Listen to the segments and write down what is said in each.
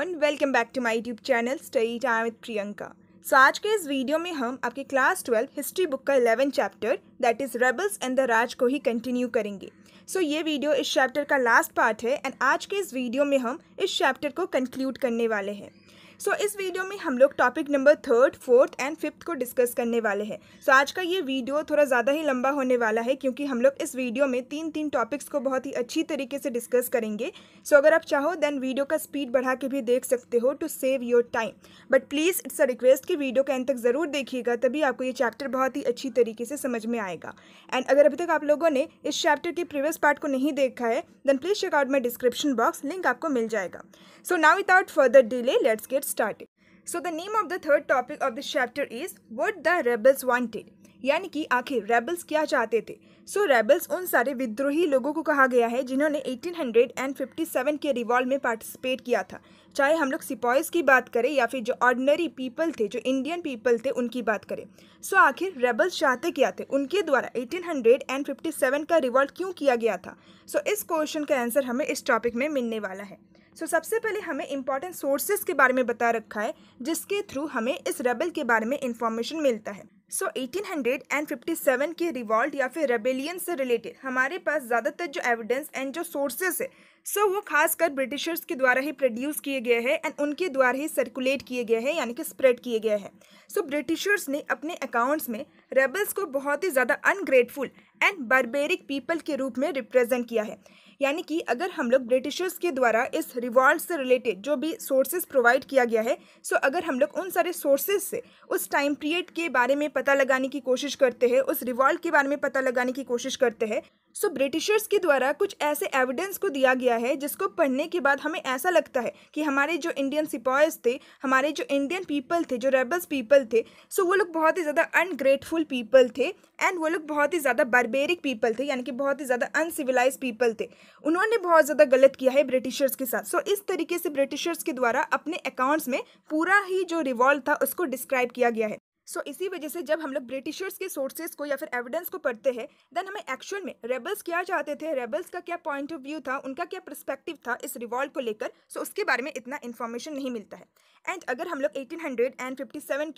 Everyone welcome back to my YouTube channel study time with Priyanka so आज के इस video में हम आपके क्लास ट्वेल्व हिस्ट्री बुक का eleven chapter that is rebels and the Raj को ही कंटिन्यू करेंगे सो so, ये वीडियो इस चैप्टर का लास्ट पार्ट है एंड आज के इस वीडियो में हम इस चैप्टर को कंक्लूड करने वाले हैं सो so, इस वीडियो में हम लोग topic number third fourth and fifth को डिस्कस करने वाले हैं सो so, आज का ये वीडियो थोड़ा ज़्यादा ही लंबा होने वाला है क्योंकि हम लोग इस वीडियो में तीन तीन टॉपिक्स को बहुत ही अच्छी तरीके से डिस्कस करेंगे सो so, अगर आप चाहो देन वीडियो का स्पीड बढ़ा के भी देख सकते हो to save your time but please it's a request कि वीडियो के एंड तक ज़रूर देखिएगा तभी आपको ये चैप्टर बहुत ही अच्छी तरीके से समझ में आएगा एंड अगर अभी तक आप लोगों ने इस चैप्टर के प्रीवियस पार्ट को नहीं देखा है then please check out my description box link आपको मिल जाएगा so now without further delay let's get started. So the name of the third topic of this chapter is what the rebels wanted. यानी कि आखिर रेबल्स क्या चाहते थे so so, rebels उन सारे विद्रोही लोगों को कहा गया है जिन्होंने 1857 के रिवॉल्व में पार्टिसिपेट किया था चाहे हम लोग सिपॉयज़ की बात करें या फिर जो ऑर्डनरी पीपल थे जो इंडियन पीपल थे उनकी बात करें सो so, आखिर रेबल्स चाहते क्या थे उनके द्वारा 1857 का रिवॉल्ट क्यों किया गया था सो so, इस क्वेश्चन का आंसर हमें इस टॉपिक में मिलने वाला है सो so, सबसे पहले हमें इंपॉर्टेंट सोर्सेज के बारे में बता रखा है जिसके थ्रू हमें इस रेबल के बारे में इंफॉर्मेशन मिलता है सो so, 1857 के रिवॉल्ट या फिर रेबेलियन से रिलेटेड हमारे पास ज़्यादातर जो एविडेंस एंड जो सोर्सेज है सो so, वो खासकर ब्रिटिशर्स के द्वारा ही प्रोड्यूस किए गए हैं एंड उनके द्वारा ही सर्कुलेट किए गए हैं यानी कि स्प्रेड किए गए हैं सो ब्रिटिशर्स ने अपने अकाउंट्स में रेबल्स को बहुत ही ज़्यादा अनग्रेटफुल एंड बर्बेरिक पीपल के रूप में रिप्रेजेंट किया है यानी कि अगर हम लोग ब्रिटिशर्स के द्वारा इस रिवॉल्ट से रिलेटेड जो भी सोर्सेज प्रोवाइड किया गया है सो अगर हम लोग उन सारे सोर्सेज से उस टाइम पीरियड के बारे में पता लगाने की कोशिश करते हैं उस रिवॉल्ट के बारे में पता लगाने की कोशिश करते हैं सो so, ब्रिटिशर्स के द्वारा कुछ ऐसे एविडेंस को दिया गया है जिसको पढ़ने के बाद हमें ऐसा लगता है कि हमारे जो इंडियन सिपॉयज थे हमारे जो इंडियन पीपल थे जो रेबल्स पीपल थे सो so वो लोग बहुत ही ज़्यादा अनग्रेटफुल पीपल थे एंड वो लोग बहुत ही ज़्यादा बारबेरिक पीपल थे यानी कि बहुत ही ज़्यादा अनसिविलाइज पीपल थे उन्होंने बहुत ज़्यादा गलत किया है ब्रिटिशर्स के साथ सो so, इस तरीके से ब्रिटिशर्स के द्वारा अपने अकाउंट्स में पूरा ही जो रिवॉल्व था उसको डिस्क्राइब किया गया है सो इसी वजह से जब हम लोग ब्रिटिशर्स के सोर्सेज को या फिर एविडेंस को पढ़ते हैं देन हमें एक्चुअल में रेबल्स क्या चाहते थे रेबल्स का क्या पॉइंट ऑफ व्यू था उनका क्या प्रस्पेक्टिव था इस रिवॉल्ट को लेकर सो so उसके बारे में इतना इन्फॉर्मेशन नहीं मिलता है एंड अगर हम लोग एटीन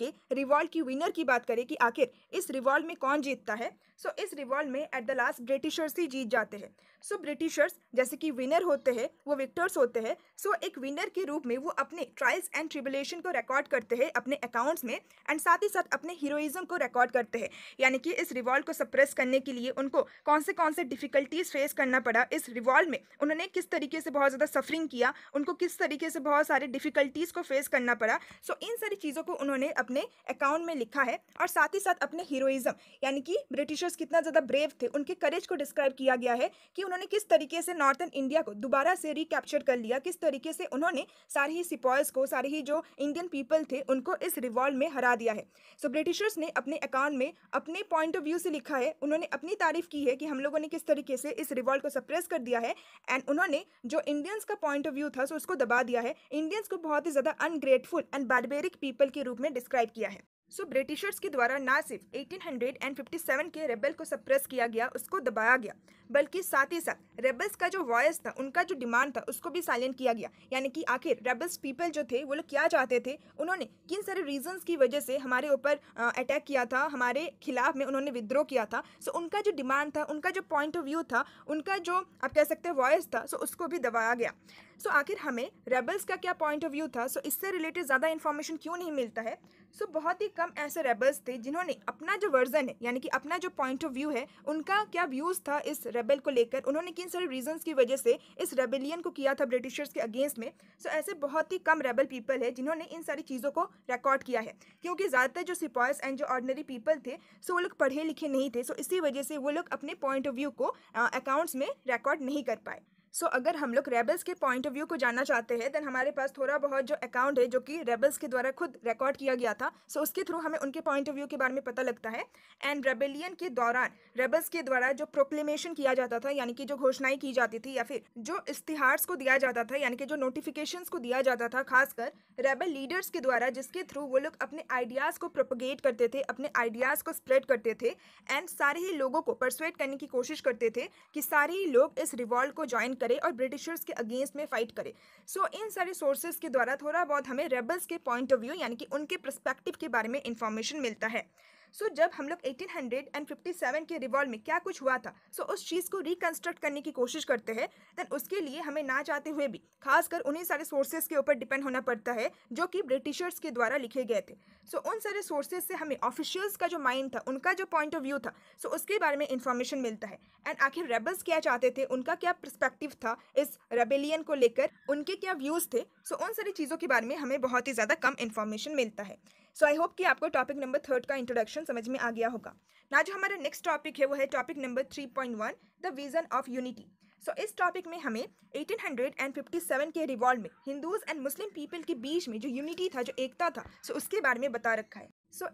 के रिवॉल्ट की विनर की बात करें कि आखिर इस रिवॉल्ट में कौन जीतता है सो so, इस रिवॉल्ट में एट द लास्ट ब्रिटिशर्स ही जीत जाते हैं सो so, ब्रिटिशर्स जैसे कि विनर होते हैं वो विक्टर्स होते हैं सो so, एक विनर के रूप में वो अपने ट्रायल्स एंड ट्रिबुलेशन को रिकॉर्ड करते हैं अपने अकाउंट्स में एंड साथ ही साथ साथ अपने हीरोइज्म को रिकॉर्ड करते हैं यानी कि इस रिवॉल्व को सप्रेस करने के लिए उनको कौन से कौन से डिफिकल्टीज फेस करना पड़ा इस रिवॉल्व में उन्होंने किस तरीके से बहुत ज़्यादा सफरिंग किया उनको किस तरीके से बहुत सारे डिफिकल्टीज़ को फेस करना पड़ा सो इन सारी चीज़ों को उन्होंने अपने अकाउंट में लिखा है और साथ ही साथ अपने हीरोइज्म यानी कि ब्रिटिशर्स कितना ज़्यादा ब्रेव थे उनके करेज को डिस्क्राइब किया गया है कि उन्होंने किस तरीके से नॉर्थन इंडिया को दोबारा से रिकैप्चर कर लिया किस तरीके से उन्होंने सारे ही सिपॉयज को सारे ही जो इंडियन पीपल थे उनको इस रिवॉल्व में हरा दिया है सो so, ब्रिटिशर्स ने अपने अकाउंट में अपने पॉइंट ऑफ व्यू से लिखा है उन्होंने अपनी तारीफ की है कि हम लोगों ने किस तरीके से इस रिवॉल्ट को सप्रेस कर दिया है एंड उन्होंने जो इंडियंस का पॉइंट ऑफ व्यू था सो उसको दबा दिया है इंडियंस को बहुत ही ज़्यादा अनग्रेटफुल एंड बारबेरिक पीपल के रूप में डिस्क्राइब किया है सो ब्रिटिशर्स के द्वारा ना सिर्फ 1857 के रेबल को सप्रेस किया गया उसको दबाया गया बल्कि साथ ही साथ रेबल्स का जो वॉयस था उनका जो डिमांड था उसको भी साइलेंट किया गया यानी कि आखिर रेबल्स पीपल जो थे वो लोग क्या चाहते थे उन्होंने किन सारे रीजंस की वजह से हमारे ऊपर अटैक किया था हमारे खिलाफ में उन्होंने विद्रोह किया था सो so, उनका जो डिमांड था उनका जो पॉइंट ऑफ व्यू था उनका जो आप कह सकते हैं वॉयस था सो so उसको भी दबाया गया सो so, आखिर हमें रेबल्स का क्या पॉइंट ऑफ व्यू था सो so, इससे रिलेटेड ज़्यादा इन्फॉर्मेशन क्यों नहीं मिलता है सो so, बहुत ही कम ऐसे रेबल्स थे जिन्होंने अपना जो वर्जन है यानी कि अपना जो पॉइंट ऑफ व्यू है उनका क्या व्यूज़ था इस रेबल को लेकर उन्होंने किन सारे रीजन की वजह से इस रेबेलियन को किया था ब्रिटिशर्स के अगेंस्ट में सो so, ऐसे बहुत ही कम रेबल पीपल है जिन्होंने इन सारी चीज़ों को रिकॉर्ड किया है क्योंकि ज़्यादातर जो सिपॉयस एंड जो ऑर्डनरी पीपल थे सो so वो लोग पढ़े लिखे नहीं थे सो so इसी वजह से वो लोग अपने पॉइंट ऑफ व्यू को अकाउंट्स में रिकॉर्ड नहीं कर पाए सो so, अगर हम लोग रेबल्स के पॉइंट ऑफ व्यू को जानना चाहते हैं देन हमारे पास थोड़ा बहुत जो अकाउंट है जो कि रेबल्स के द्वारा खुद रिकॉर्ड किया गया था सो so, उसके थ्रू हमें उनके पॉइंट ऑफ व्यू के बारे में पता लगता है एंड रेबेलियन के दौरान रेबल्स के द्वारा जो प्रोक्लेमेशन किया जाता था यानी कि जो घोषणाएं की जाती थी या फिर जो इश्तिहार्स को दिया जाता था यानी कि जो नोटिफिकेशन को दिया जाता था खासकर रेबल लीडर्स के द्वारा जिसके थ्रू वो लोग अपने आइडियाज़ को प्रोपोगेट करते थे अपने आइडियाज़ को स्प्रेड करते थे एंड सारे ही लोगों को परसुएट करने की कोशिश करते थे कि सारे ही लोग इस रिवॉल्व को ज्वाइन करे और ब्रिटिशर्स के अगेंस्ट में फाइट करे सो so, इन सारे सोर्सेज के द्वारा थोड़ा बहुत हमें रेबल्स के पॉइंट ऑफ व्यू यानी कि उनके प्रस्पेक्टिव के बारे में इंफॉर्मेशन मिलता है सो so, जब हम लोग eighteen hundred and fifty seven के रिवॉल्व में क्या कुछ हुआ था सो so, उस चीज़ को रिकन्स्ट्रक्ट करने की कोशिश करते हैं देन उसके लिए हमें ना चाहते हुए भी खासकर उन्हीं सारे सोर्सेज के ऊपर डिपेंड होना पड़ता है जो कि ब्रिटिशर्स के द्वारा लिखे गए थे सो so, उन सारे सोर्सेज से हमें ऑफिशियल्स का जो माइंड था उनका जो पॉइंट ऑफ व्यू था सो so, उसके बारे में इन्फॉर्मेशन मिलता है एंड आखिर रेबल्स क्या चाहते थे उनका क्या प्रस्पेक्टिव था इस रेबेलियन को लेकर उनके क्या व्यूज़ थे सो so, उन सारी चीज़ों के बारे में हमें बहुत ही ज़्यादा कम इन्फॉर्मेशन मिलता है सो आई होप कि आपको टॉपिक नंबर थर्ड का इंट्रोडक्शन समझ में आ गया होगा ना जो हमारा नेक्स्ट टॉपिक है वो है topic number three point one the vision of unity so इस टॉपिक में हमें eighteen hundred and fifty seven के रिवॉल्व में हिंदूज एंड मुस्लिम पीपल के बीच में जो यूनिटी था जो एकता था सो so उसके बारे में बता रखा है सो so,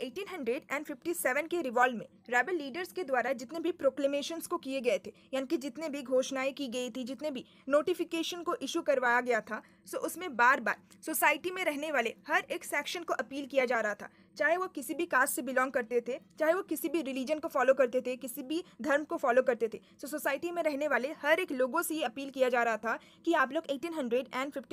1857 के रिवॉल्व में रेबल लीडर्स के द्वारा जितने भी प्रोक्लेमेशंस को किए गए थे यानी कि जितने भी घोषणाएं की गई थी जितने भी नोटिफिकेशन को इशू करवाया गया था सो so उसमें बार बार सोसाइटी में रहने वाले हर एक सेक्शन को अपील किया जा रहा था चाहे वो किसी भी कास्ट से बिलोंग करते थे चाहे वो किसी भी रिलीजन को फॉलो करते थे किसी भी धर्म को फॉलो करते थे सो so, सोसाइटी में रहने वाले हर एक लोगों से ये अपील किया जा रहा था कि आप लोग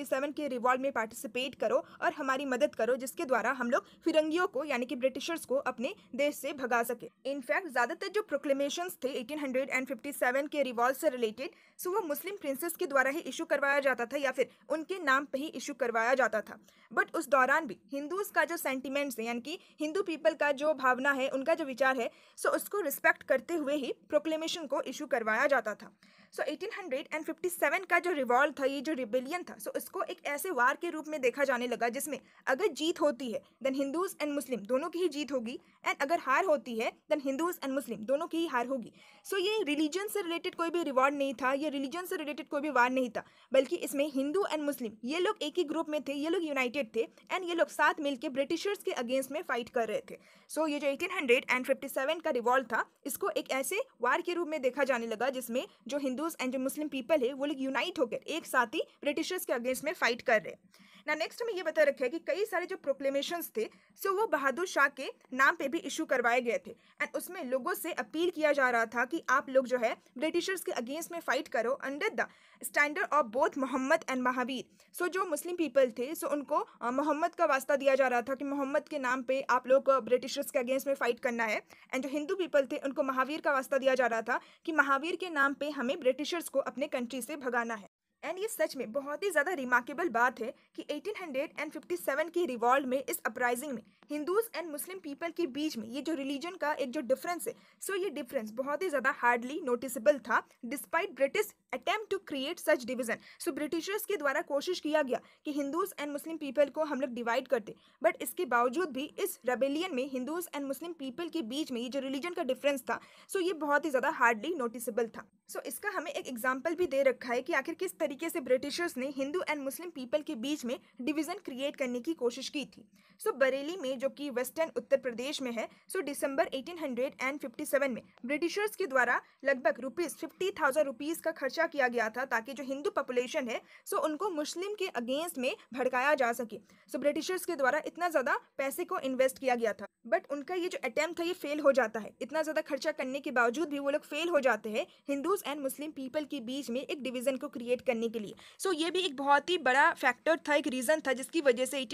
सेवन के रिवॉल्व में पार्टिसिपेट करो और हमारी मदद करो जिसके द्वारा हम लोग फिरंगियों को यानी कि ताकि ब्रिटिशर्स को अपने देश से भगा सके इनफैक्ट ज़्यादातर जो प्रोक्लेमेशन थे 1857 के रिवॉल्व से रिलेटेड सो वो मुस्लिम प्रिंसेस के द्वारा ही इशू करवाया जाता था या फिर उनके नाम पर ही इशू करवाया जाता था बट उस दौरान भी हिंदूज का जो सेंटिमेंट्स है यानी कि हिंदू पीपल का जो भावना है उनका जो विचार है सो उसको रिस्पेक्ट करते हुए ही प्रोक्लेमेशन को इशू करवाया जाता था सो so, 1857 का जो रिवॉल्व था ये जो रिबेलियन था सो so, इसको एक ऐसे वार के रूप में देखा जाने लगा जिसमें अगर जीत होती है देन हिंदूज एंड मुस्लिम दोनों की ही जीत होगी एंड अगर हार होती है देन हिंदूज एंड मुस्लिम दोनों की ही हार होगी सो so, ये रिलीजन से रिलेटेड कोई भी रिवॉर्ड नहीं था या रिलीजन से रिलेटेड कोई भी वार नहीं था बल्कि इसमें हिंदू एंड मुस्लिम ये लोग एक ही ग्रुप में थे ये लोग यूनाइटेड थे एंड ये लोग साथ मिलकर ब्रिटिशर्स के अगेंस्ट में फाइट कर रहे थे सो so, ये जो एटीन का रिवॉल्व था इसको एक ऐसे वार के रूप में देखा जाने लगा जिसमें जो हिंदू हिंदूज एंड जो मुस्लिम पीपल है वो लोग यूनाइट होकर एक साथ ही ब्रिटिशर्स के अगेंस्ट में फाइट कर रहे हैं ना नेक्स्ट हमें ये बता रखा है कि कई सारे जो प्रोक्लेमेशन थे सो वो बहादुर शाह के नाम पे भी इशू करवाए गए थे एंड उसमें लोगों से अपील किया जा रहा था कि आप लोग जो है ब्रिटिशर्स के अगेंस्ट में फाइट करो under the standard of both Mohammad and Mahavir so जो मुस्लिम पीपल थे सो उनको मोहम्मद का वास्ता दिया जा रहा था कि मोहम्मद के नाम पर आप लोग ब्रिटिशर्स के अगेंस्ट में फाइट करना है एंड जो हिंदू पीपल थे उनको महावीर का वास्ता दिया जा रहा था कि महावीर के नाम पर हमें ब्रिटिशर्स को अपने कंट्री से भगाना है एंड ये सच में बहुत ही ज़्यादा रिमार्केबल बात है कि 1857 की रिवॉल्ट में इस अपराइजिंग में हिंदूज एंड मुस्लिम पीपल के बीच में ये जो रिलीजन का एक जो डिफरेंस है सो so ये डिफरेंस बहुत ही ज़्यादा हार्डली नोटिसबल था despite British attempt to create such division so Britishers के द्वारा कोशिश किया गया कि हिंदूज एंड मुस्लिम पीपल को हम लोग डिवाइड करते बट इसके बावजूद भी इस रेबेलियन में हिंदूज एंड मुस्लिम पीपल के बीच में ये जो रिलीजन का डिफरेंस था सो so ये बहुत ही ज़्यादा हार्डली नोटिसबल था सो so इसका हमें एक एग्जाम्पल भी दे रखा है कि आखिर किस तरीके से ब्रिटिशर्स ने हिंदू एंड मुस्लिम पीपल के बीच में डिवीज़न क्रिएट करने की कोशिश की थी सो so बरेली में में जो कि वेस्टर्न उत्तर प्रदेश में है सो दिसंबर 1857 में ब्रिटिशर्स के द्वारा लगभग रुपीज़ फिफ्टी थाउजेंड रुपीज़ का खर्चा किया गया था ताकि जो हिंदू पॉपुलेशन है सो उनको मुस्लिम के अगेंस्ट में भड़काया जा सके सो ब्रिटिशर्स के द्वारा इतना ज़्यादा पैसे को इन्वेस्ट किया गया था बट उनका ये जो अटैम्प्ट था ये फेल हो जाता है इतना ज़्यादा खर्चा करने के बावजूद भी वो लोग फेल हो जाते हैं हिंदूज एंड मुस्लिम पीपल के बीच में एक डिवीज़न को क्रिएट करने के लिए सो so, ये भी एक बहुत ही बड़ा फैक्टर था एक रीज़न था जिसकी वजह से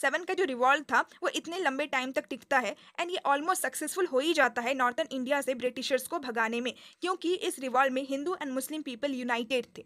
सेवन का जो रिवॉल्व था वो इतने लंबे टाइम तक टिकता है एंड ये ऑलमोस्ट सक्सेसफुल हो ही जाता है नॉर्थन इंडिया से ब्रिटिशर्स को भगाने में क्योंकि इस रिवॉल्व में Hindu and Muslim people united थे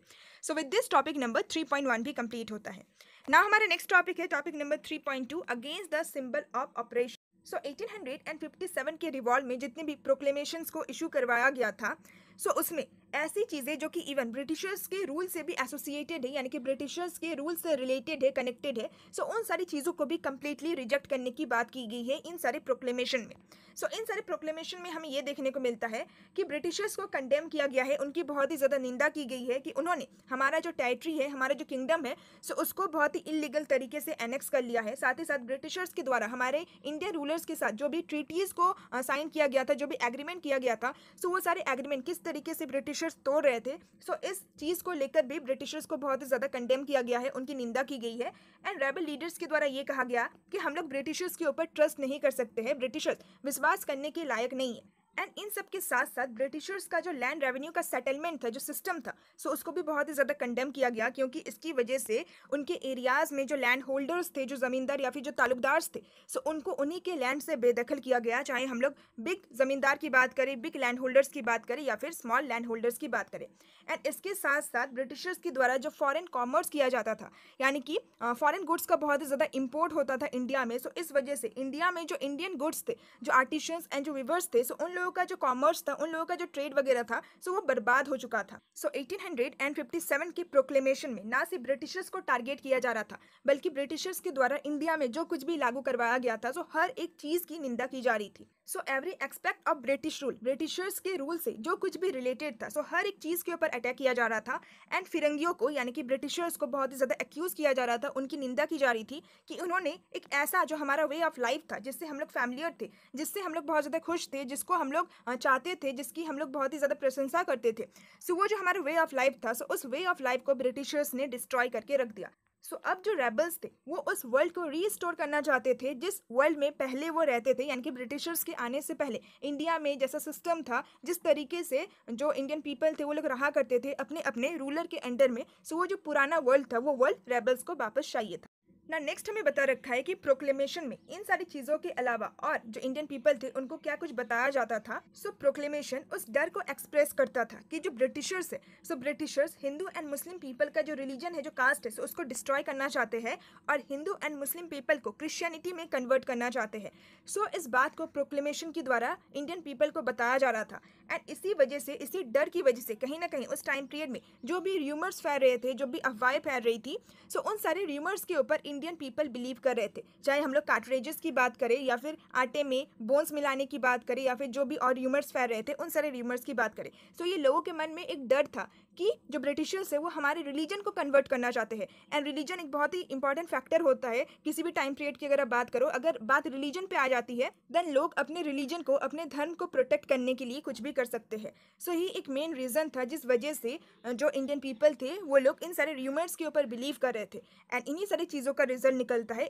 so with this topic number three point one भी कंप्लीट होता है ना हमारा नेक्स्ट टॉपिक है topic number three point two against the symbol of operation so eighteen hundred and fifty seven के revolve में जितने भी प्रोक्लेमेशन को इशू करवाया गया था सो so, उसमें ऐसी चीज़ें जो कि इवन ब्रिटिशर्स के रूल से भी एसोसिएटेड है यानी कि ब्रिटिशर्स के रूल से रिलेटेड है कनेक्टेड है सो so, उन सारी चीज़ों को भी कम्प्लीटली रिजेक्ट करने की बात की गई है इन सारे प्रोक्लेमेशन में सो so, इन सारे प्रोक्लेमेशन में हमें ये देखने को मिलता है कि ब्रिटिशर्स को कंडेम किया गया है उनकी बहुत ही ज़्यादा निंदा की गई है कि उन्होंने हमारा जो टेरिटरी है हमारा जो किंगडम है सो so उसको बहुत ही इलीगल तरीके से एनेक्स कर लिया है साथ ही साथ ब्रिटिशर्स के द्वारा हमारे इंडियन रूलर्स के साथ जो भी ट्रीटीज़ को साइन किया गया था जो भी एग्रीमेंट किया गया था सो वो सारे एग्रीमेंट किस तरीके से ब्रिटिशर्स तोड़ रहे थे सो so, इस चीज़ को लेकर भी ब्रिटिशर्स को बहुत ही ज़्यादा कंडेम किया गया है उनकी निंदा की गई है एंड रेबल लीडर्स के द्वारा ये कहा गया कि हम लोग ब्रिटिशर्स के ऊपर ट्रस्ट नहीं कर सकते हैं ब्रिटिशर्स विश्वास करने के लायक नहीं है एंड इन सब के साथ साथ ब्रिटिशर्स का जो लैंड रेवेन्यू का सेटलमेंट था जो सिस्टम था सो उसको भी बहुत ही ज़्यादा कंडेम किया गया क्योंकि इसकी वजह से उनके एरियाज़ में जो लैंड होल्डर्स थे जो ज़मींदार या फिर जो तालुकदार्स थे सो उनको उन्हीं के लैंड से बेदखल किया गया चाहे हम लोग बिग ज़मींदार की बात करें बिग लैंड होल्डर्स की बात करें या फिर स्मॉल लैंड होल्डर्स की बात करें एंड इसके साथ साथ ब्रिटिशर्स के द्वारा जो फ़ॉरन कॉमर्स किया जाता था यानी कि फॉरन गुड्स का बहुत ही ज़्यादा इम्पोर्ट होता था इंडिया में सो इस वजह से इंडिया में जो इंडियन गुड्स थे जो आर्टिशंस एंड जो वीवर्स थे सो उन लोग लोगों का जो कॉमर्स था उन लोगों का जो ट्रेड वगैरह था सो वो बर्बाद हो चुका था so eighteen hundred and fifty seven की प्रोक्लेमेशन में ना सिर्फ ब्रिटिशर्स को टारगेट किया जा रहा था बल्कि ब्रिटिशर्स के द्वारा इंडिया में जो कुछ भी लागू करवाया गया था सो हर एक चीज़ की निंदा की जा रही थी so every expect of British rule Britishers के रूल से जो कुछ भी रिलेटेड था सो so, हर एक चीज़ के ऊपर अटैक किया जा रहा था एंड फिरंगियों को यानी कि ब्रिटिशर्स को बहुत ही ज़्यादा एक्यूज़ किया जा रहा था उनकी निंदा की जा रही थी कि उन्होंने एक ऐसा जो हमारा वे ऑफ लाइफ था जिससे हम लोग फैमिलियर थे जिससे हम लोग बहुत ज़्यादा खुश थे जिसको हम लोग चाहते थे जिसकी हम लोग बहुत ही ज़्यादा प्रशंसा करते थे सो so, वो जो हमारा वे ऑफ लाइफ था सो so, उस वे ऑफ लाइफ को ब्रिटिशर्स ने डिस्ट्रॉय करके रख दिया सो so, अब जो रेबल्स थे वो उस वर्ल्ड को रीस्टोर करना चाहते थे जिस वर्ल्ड में पहले वो रहते थे यानी कि ब्रिटिशर्स के आने से पहले इंडिया में जैसा सिस्टम था जिस तरीके से जो इंडियन पीपल थे वो लोग रहा करते थे अपने अपने रूलर के अंडर में सो तो वो जो पुराना वर्ल्ड था वो वर्ल्ड रेबल्स को वापस चाहिए था ना नेक्स्ट हमें बता रखा है कि प्रोक्लेमेशन में इन सारी चीजों के अलावा और जो इंडियन पीपल थे उनको क्या कुछ बताया जाता था सो प्रोक्लेमेशन उस डर को एक्सप्रेस करता था कि जो ब्रिटिशर्स है so Britishers Hindu and Muslim people का जो रिलीजन है जो कास्ट है so, उसको डिस्ट्रॉय करना चाहते हैं और हिंदू एंड मुस्लिम पीपल को क्रिश्चियनिटी में कन्वर्ट करना चाहते हैं सो इस बात को प्रोक्लेमेशन के द्वारा इंडियन पीपल को बताया जा रहा था एंड इसी वजह से इसी डर की वजह से कहीं ना कहीं उस टाइम पीरियड में जो भी र्यूमर्स फैल रहे थे जो भी अफवाहें फैल रही थी सो उन सारे र्यूमर्स के ऊपर इंडियन पीपल बिलीव कर रहे थे चाहे हम लोग कार्टरेजेस की बात करें या फिर आटे में बोन्स मिलाने की बात करें या फिर जो भी और र्यूमर्स फैल रहे थे उन सारे र्यूमर्स की बात करें सो so, ये लोगों के मन में एक डर था कि जो ब्रिटिशर्स है वो हमारे रिलीजन को कन्वर्ट करना चाहते हैं एंड रिलीजन एक बहुत ही इंपॉर्टेंट फैक्टर होता है किसी भी टाइम पीरियड की अगर आप बात करो अगर बात रिलीजन पे आ जाती है देन लोग अपने रिलीजन को अपने धर्म को प्रोटेक्ट करने के लिए कुछ भी कर सकते हैं सो so, ही एक मेन रीज़न था जिस वजह से जो इंडियन पीपल थे वो लोग इन सारे र्यूमर्स के ऊपर बिलीव कर रहे थे एंड इन्हीं सारी चीज़ों का रिजल्ट निकलता है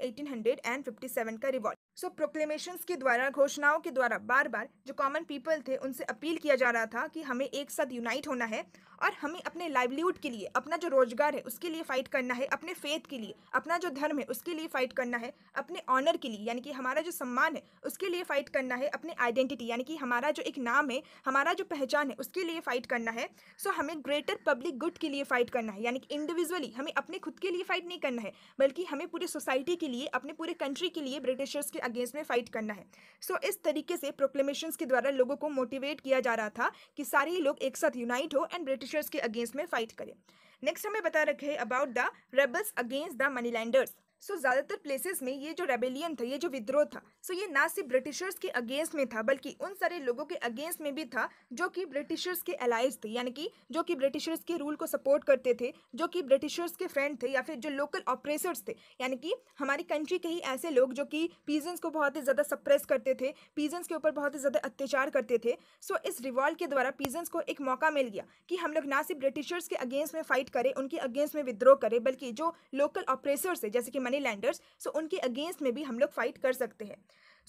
सेवन का रिवॉल्ट सो so, प्रोक्लेमेशंस के द्वारा घोषणाओं के द्वारा बार बार जो कॉमन पीपल थे उनसे अपील किया जा रहा था कि हमें एक साथ यूनाइट होना है और हमें हमें अपने लाइवलीहुड के लिए अपना जो रोजगार है उसके लिए फ़ाइट करना है अपने फेथ के लिए अपना जो धर्म है उसके लिए फ़ाइट करना है अपने ऑनर के लिए यानी कि हमारा जो सम्मान है उसके लिए फ़ाइट करना है अपने आइडेंटिटी यानी कि हमारा जो एक नाम है हमारा जो पहचान है उसके लिए फ़ाइट करना है सो so, हमें ग्रेटर पब्लिक गुड के लिए फ़ाइट करना है यानी कि इंडिविजुअली हमें अपने खुद के लिए फ़ाइट नहीं करना है बल्कि हमें पूरी सोसाइटी के लिए अपने पूरे कंट्री के लिए ब्रिटिशर्स के अगेंस्ट में फ़ाइट करना है सो so, इस तरीके से प्रोक्लेमेशन के द्वारा लोगों को मोटिवेट किया जा रहा था कि सारे लोग एक साथ यूनाइट हो एंड ब्रिटिशर्स के अगेंस्ट में फाइट करें नेक्स्ट हमें बता रखे about the rebels against the money lenders so so, ज़्यादातर प्लेसेस में ये जो रेबेलियन था ये जो विद्रोह था सो so, ये ना सिर्फ ब्रिटिशर्स के अगेंस्ट में था बल्कि उन सारे लोगों के अगेंस्ट में भी था जो कि ब्रिटिशर्स के अलाइज थे यानी कि जो कि ब्रिटिशर्स के रूल को सपोर्ट करते थे जो कि ब्रिटिशर्स के फ्रेंड थे या फिर जो लोकल ऑपरेसर्स थे यानी कि हमारी कंट्री के ही ऐसे लोग जो कि पीजेंस को बहुत ही ज़्यादा सप्रेस करते थे पीजेंस के ऊपर बहुत ही ज़्यादा अत्याचार करते थे सो so, इस रिवॉल्ट के द्वारा पीजेंस को एक मौका मिल गया कि हम लोग ना सिर्फ ब्रिटिशर्स के अगेंस्ट में फ़ाइट करें उनके अगेंस्ट में विद्रोह करें बल्कि जो लोकल ऑपरेसर्स है जैसे कि मनी लैंडर्स सो उनके अगेंस्ट में भी हम लोग फाइट कर सकते हैं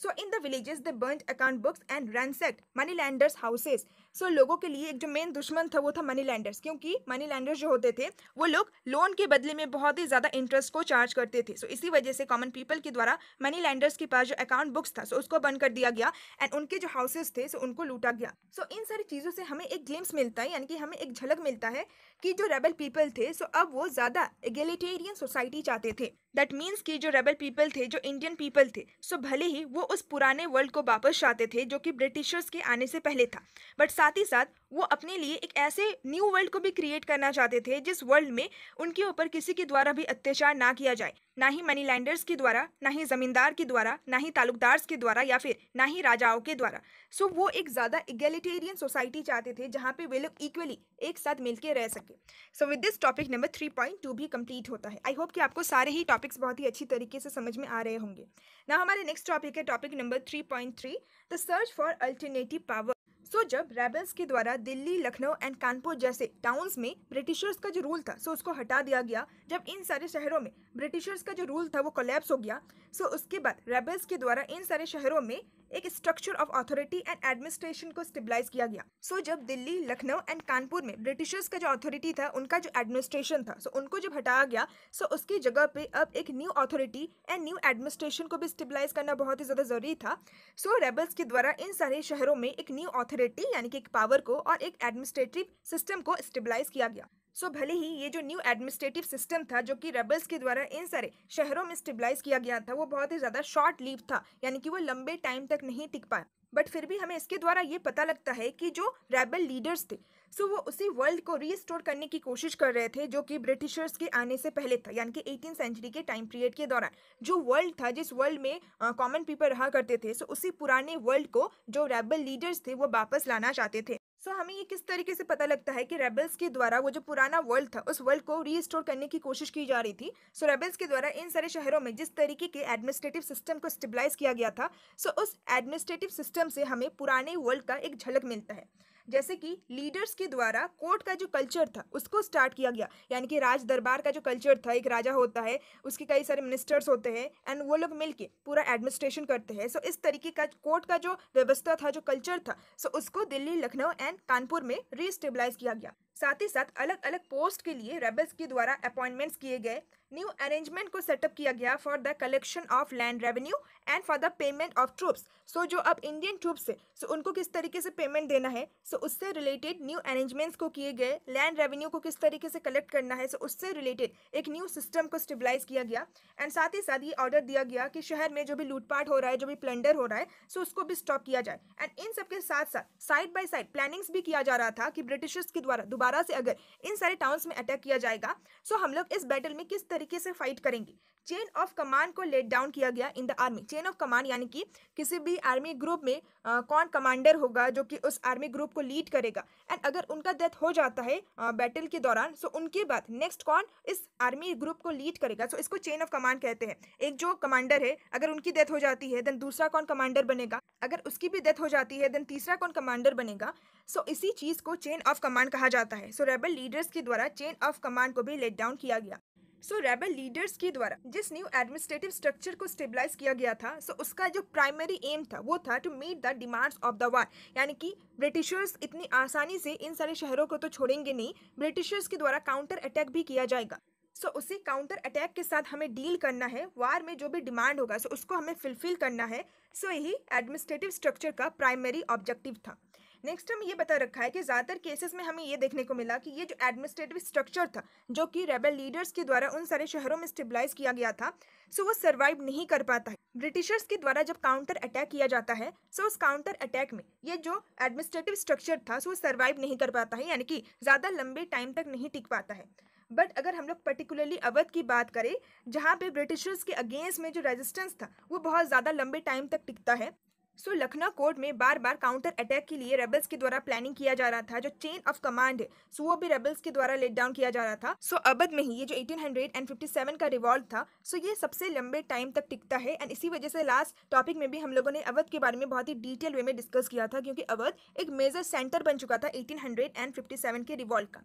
so in the villages the burn account books and ransacked money lenders houses so लोगों के लिए एक जो मेन दुश्मन था वो था मनी लैंडर्स क्योंकि मनी लैंडर्स जो होते थे वो लोग लोन के बदले में बहुत ही ज़्यादा इंटरेस्ट को चार्ज करते थे सो so, इसी वजह से कॉमन पीपल के द्वारा मनी लैंडर्स के पास जो अकाउंट बुक्स था सो so, उसको बंद कर दिया गया एंड उनके जो हाउसेज थे सो so, उनको लूटा गया सो so, इन सारी चीज़ों से हमें एक ग्लिम्स मिलता है यानी कि हमें एक झलक मिलता है कि जो रेबल पीपल थे सो so, अब वो ज़्यादा एगेलिटेरियन सोसाइटी चाहते थे दैट मीन्स कि जो रेबल पीपल थे जो इंडियन पीपल थे सो भले ही वो उस पुराने वर्ल्ड को वापस चाहते थे जो कि ब्रिटिशर्स के आने से पहले था बट साथ ही साथ वो अपने लिए एक ऐसे न्यू वर्ल्ड को भी क्रिएट करना चाहते थे जिस वर्ल्ड में उनके ऊपर किसी के द्वारा भी अत्याचार ना किया जाए ना ही मनी लैंडर्स के द्वारा ना ही जमींदार के द्वारा ना ही तालुकदार्स के द्वारा या फिर ना ही राजाओं के द्वारा सो वो एक ज़्यादा इगेलिटेरियन सोसाइटी चाहते थे जहाँ पे वे लोग इक्वली एक साथ मिलकर रह सके so with this topic number three point two भी कम्प्लीट होता है आई होप कि आपको सारे ही टॉपिक्स बहुत ही अच्छी तरीके से समझ में आ रहे होंगे ना हमारे नेक्स्ट टॉपिक है topic number three point three the search for alternative power so so, जब रेबल्स के द्वारा दिल्ली लखनऊ एंड कानपुर जैसे टाउन्स में ब्रिटिशर्स का जो रूल था सो so उसको हटा दिया गया जब इन सारे शहरों में ब्रिटिशर्स का जो रूल था वो कोलैप्स हो गया सो so उसके बाद रेबल्स के द्वारा इन सारे शहरों में एक structure of authority and administration को स्टेबलाइज किया गया सो so, जब दिल्ली लखनऊ एंड कानपुर में ब्रिटिशर्स का जो अथॉरिटी था उनका जो एडमिनिस्ट्रेशन था सो so, उनको जब हटाया गया सो so, उसकी जगह पे अब एक new authority and new administration को भी स्टेबलाइज करना बहुत ही ज़्यादा जरूरी था सो so, रेबल्स के द्वारा इन सारे शहरों में एक न्यू ऑथोरिटी अथॉरिटी यानी कि एक पावर को और एक एडमिनिस्ट्रेटिव सिस्टम को स्टेबलाइज किया गया सो so, भले ही ये जो न्यू एडमिनिस्ट्रेटिव सिस्टम था जो कि रेबल्स के द्वारा इन सारे शहरों में स्टेबलाइज किया गया था वो बहुत ही ज़्यादा शॉर्ट लीव था यानी कि वो लंबे टाइम तक नहीं टिक पाया बट फिर भी हमें इसके द्वारा ये पता लगता है कि जो रेबल लीडर्स थे सो so, वो उसी वर्ल्ड को रीस्टोर करने की कोशिश कर रहे थे जो कि ब्रिटिशर्स के आने से पहले था यानी कि एटीन सेंचुरी के टाइम पीरियड के दौरान जो वर्ल्ड था जिस वर्ल्ड में कॉमन पीपल रहा करते थे सो so उसी पुराने वर्ल्ड को जो रेबल लीडर्स थे वो वापस लाना चाहते थे सो so, हमें ये किस तरीके से पता लगता है कि रेबल्स के द्वारा वो जो पुराना वर्ल्ड था उस वर्ल्ड को रीस्टोर करने की कोशिश की जा रही थी सो so, रेबल्स के द्वारा इन सारे शहरों में जिस तरीके के एडमिनिस्ट्रेटिव सिस्टम को स्टेबलाइज किया गया था सो so, उस एडमिनिस्ट्रेटिव सिस्टम से हमें पुराने वर्ल्ड का एक झलक मिलता है जैसे कि लीडर्स के द्वारा कोर्ट का जो कल्चर था उसको स्टार्ट किया गया यानी कि राज दरबार का जो कल्चर था एक राजा होता है उसके कई सारे मिनिस्टर्स होते हैं एंड वो लोग मिल के पूरा एडमिनिस्ट्रेशन करते हैं सो so, इस तरीके का कोर्ट का जो व्यवस्था था जो कल्चर था सो so, उसको दिल्ली लखनऊ एंड कानपुर में रीस्टेबलाइज किया गया साथ ही साथ अलग अलग पोस्ट के लिए रेबल्स के द्वारा अपॉइंटमेंट्स किए गए न्यू अरेंजमेंट को सेटअप किया गया for the collection of land revenue and for the payment of troops so जो अब इंडियन ट्रूप्स है सो so उनको किस तरीके से पेमेंट देना है सो so उससे रिलेटेड न्यू अरेंजमेंट्स को किए गए लैंड रेवेन्यू को किस तरीके से कलेक्ट करना है सो so उससे रिलेटेड एक न्यू सिस्टम को स्टेबलाइज किया गया एंड साथ ही साथ ये ऑर्डर दिया गया कि शहर में जो भी लूटपाट हो रहा है जो भी प्लेंडर हो रहा है सो so उसको भी स्टॉप किया जाए एंड इन सबके साथ साथ साइड बाई साइड प्लानिंग्स भी किया जा रहा था कि ब्रिटिशर्स के द्वारा दोबारा से अगर इन सारे टाउन्स में अटैक किया जाएगा सो हम लोग इस बैटल में किस तरीके से फाइट करेंगे चेन ऑफ कमांड को लेट डाउन किया गया in the army chain of command यानी कि किसी भी आर्मी ग्रुप में आ, कौन कमांडर होगा जो कि उस आर्मी ग्रुप को लीड करेगा एंड अगर उनका डेथ हो जाता है बैटल के दौरान सो उनके बाद नेक्स्ट कौन इस आर्मी ग्रुप को लीड करेगा सो इसको चेन ऑफ कमांड कहते हैं एक जो कमांडर है अगर उनकी डेथ हो जाती है देन दूसरा कौन कमांडर बनेगा अगर उसकी भी डेथ हो जाती है देन तीसरा कौन कमांडर बनेगा सो so, इसी चीज़ को चेन ऑफ कमांड कहा जाता है सो रेबल लीडर्स के द्वारा चेन ऑफ कमांड को भी लेट डाउन किया गया सो रेबल लीडर्स के द्वारा जिस न्यू एडमिनिस्ट्रेटिव स्ट्रक्चर को स्टेबलाइज किया गया था सो so उसका जो प्राइमरी एम था वो था to meet the demands of the war यानी कि ब्रिटिशर्स इतनी आसानी से इन सारे शहरों को तो छोड़ेंगे नहीं ब्रिटिशर्स के द्वारा काउंटर अटैक भी किया जाएगा सो so, उसी काउंटर अटैक के साथ हमें डील करना है वार में जो भी डिमांड होगा सो so उसको हमें फुलफिल करना है सो so, यही एडमिनिस्ट्रेटिव स्ट्रक्चर का प्राइमरी ऑब्जेक्टिव था नेक्स्ट हमें ये बता रखा है कि ज़्यादातर केसेस में हमें ये देखने को मिला कि ये जो एडमिनिस्ट्रेटिव स्ट्रक्चर था जो कि रेबल लीडर्स के द्वारा उन सारे शहरों में स्टेबलाइज किया गया था सो वो सर्वाइव नहीं कर पाता है ब्रिटिशर्स के द्वारा जब काउंटर अटैक किया जाता है सो उस काउंटर अटैक में ये जो एडमिनिस्ट्रेटिव स्ट्रक्चर था सो वो सर्वाइव नहीं कर पाता है यानी कि ज़्यादा लंबे टाइम तक नहीं टिक पाता है बट अगर हम लोग पर्टिकुलरली अवध की बात करें जहाँ पे ब्रिटिशर्स के अगेंस्ट में जो रेजिस्टेंस था वो बहुत ज़्यादा लंबे टाइम तक टिकता है सो so, लखनऊ कोर्ट में बार बार काउंटर अटैक के लिए रेबल्स के द्वारा प्लानिंग किया जा रहा था जो चेन ऑफ कमांड है सो so, वो भी रेबल्स के द्वारा लेट डाउन किया जा रहा था सो so, में ही ये जो 1857 का रिवॉल्व था सो so, ये सबसे लंबे टाइम तक टिकता है एंड इसी वजह से लास्ट टॉपिक में भी हम लोगों ने अवध के बारे में बहुत ही डिटेल वे में डिस्कस किया था क्योंकि अवध एक मेजर सेंटर बन चुका था एटीन के रिवॉल्व का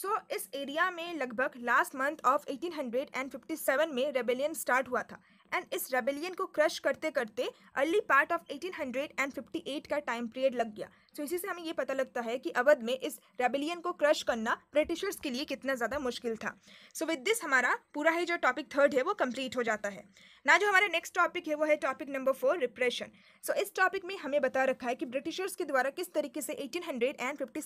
सो so, इस एरिया में लगभग लास्ट मंथ ऑफ 1857 में रेबेलियन स्टार्ट हुआ था एंड इस रेबेलियन को क्रश करते करते अर्ली पार्ट ऑफ 1858 का टाइम पीरियड लग गया सो so, इसी से हमें ये पता लगता है कि अवध में इस रेबेलियन को क्रश करना ब्रिटिशर्स के लिए कितना ज़्यादा मुश्किल था सो विद दिस हमारा पूरा ही जो टॉपिक थर्ड है वो कंप्लीट हो जाता है ना जो हमारा नेक्स्ट टॉपिक है वो है topic number four repression so इस टॉपिक में हमें बता रखा है कि ब्रिटिशर्स के द्वारा किस तरीके से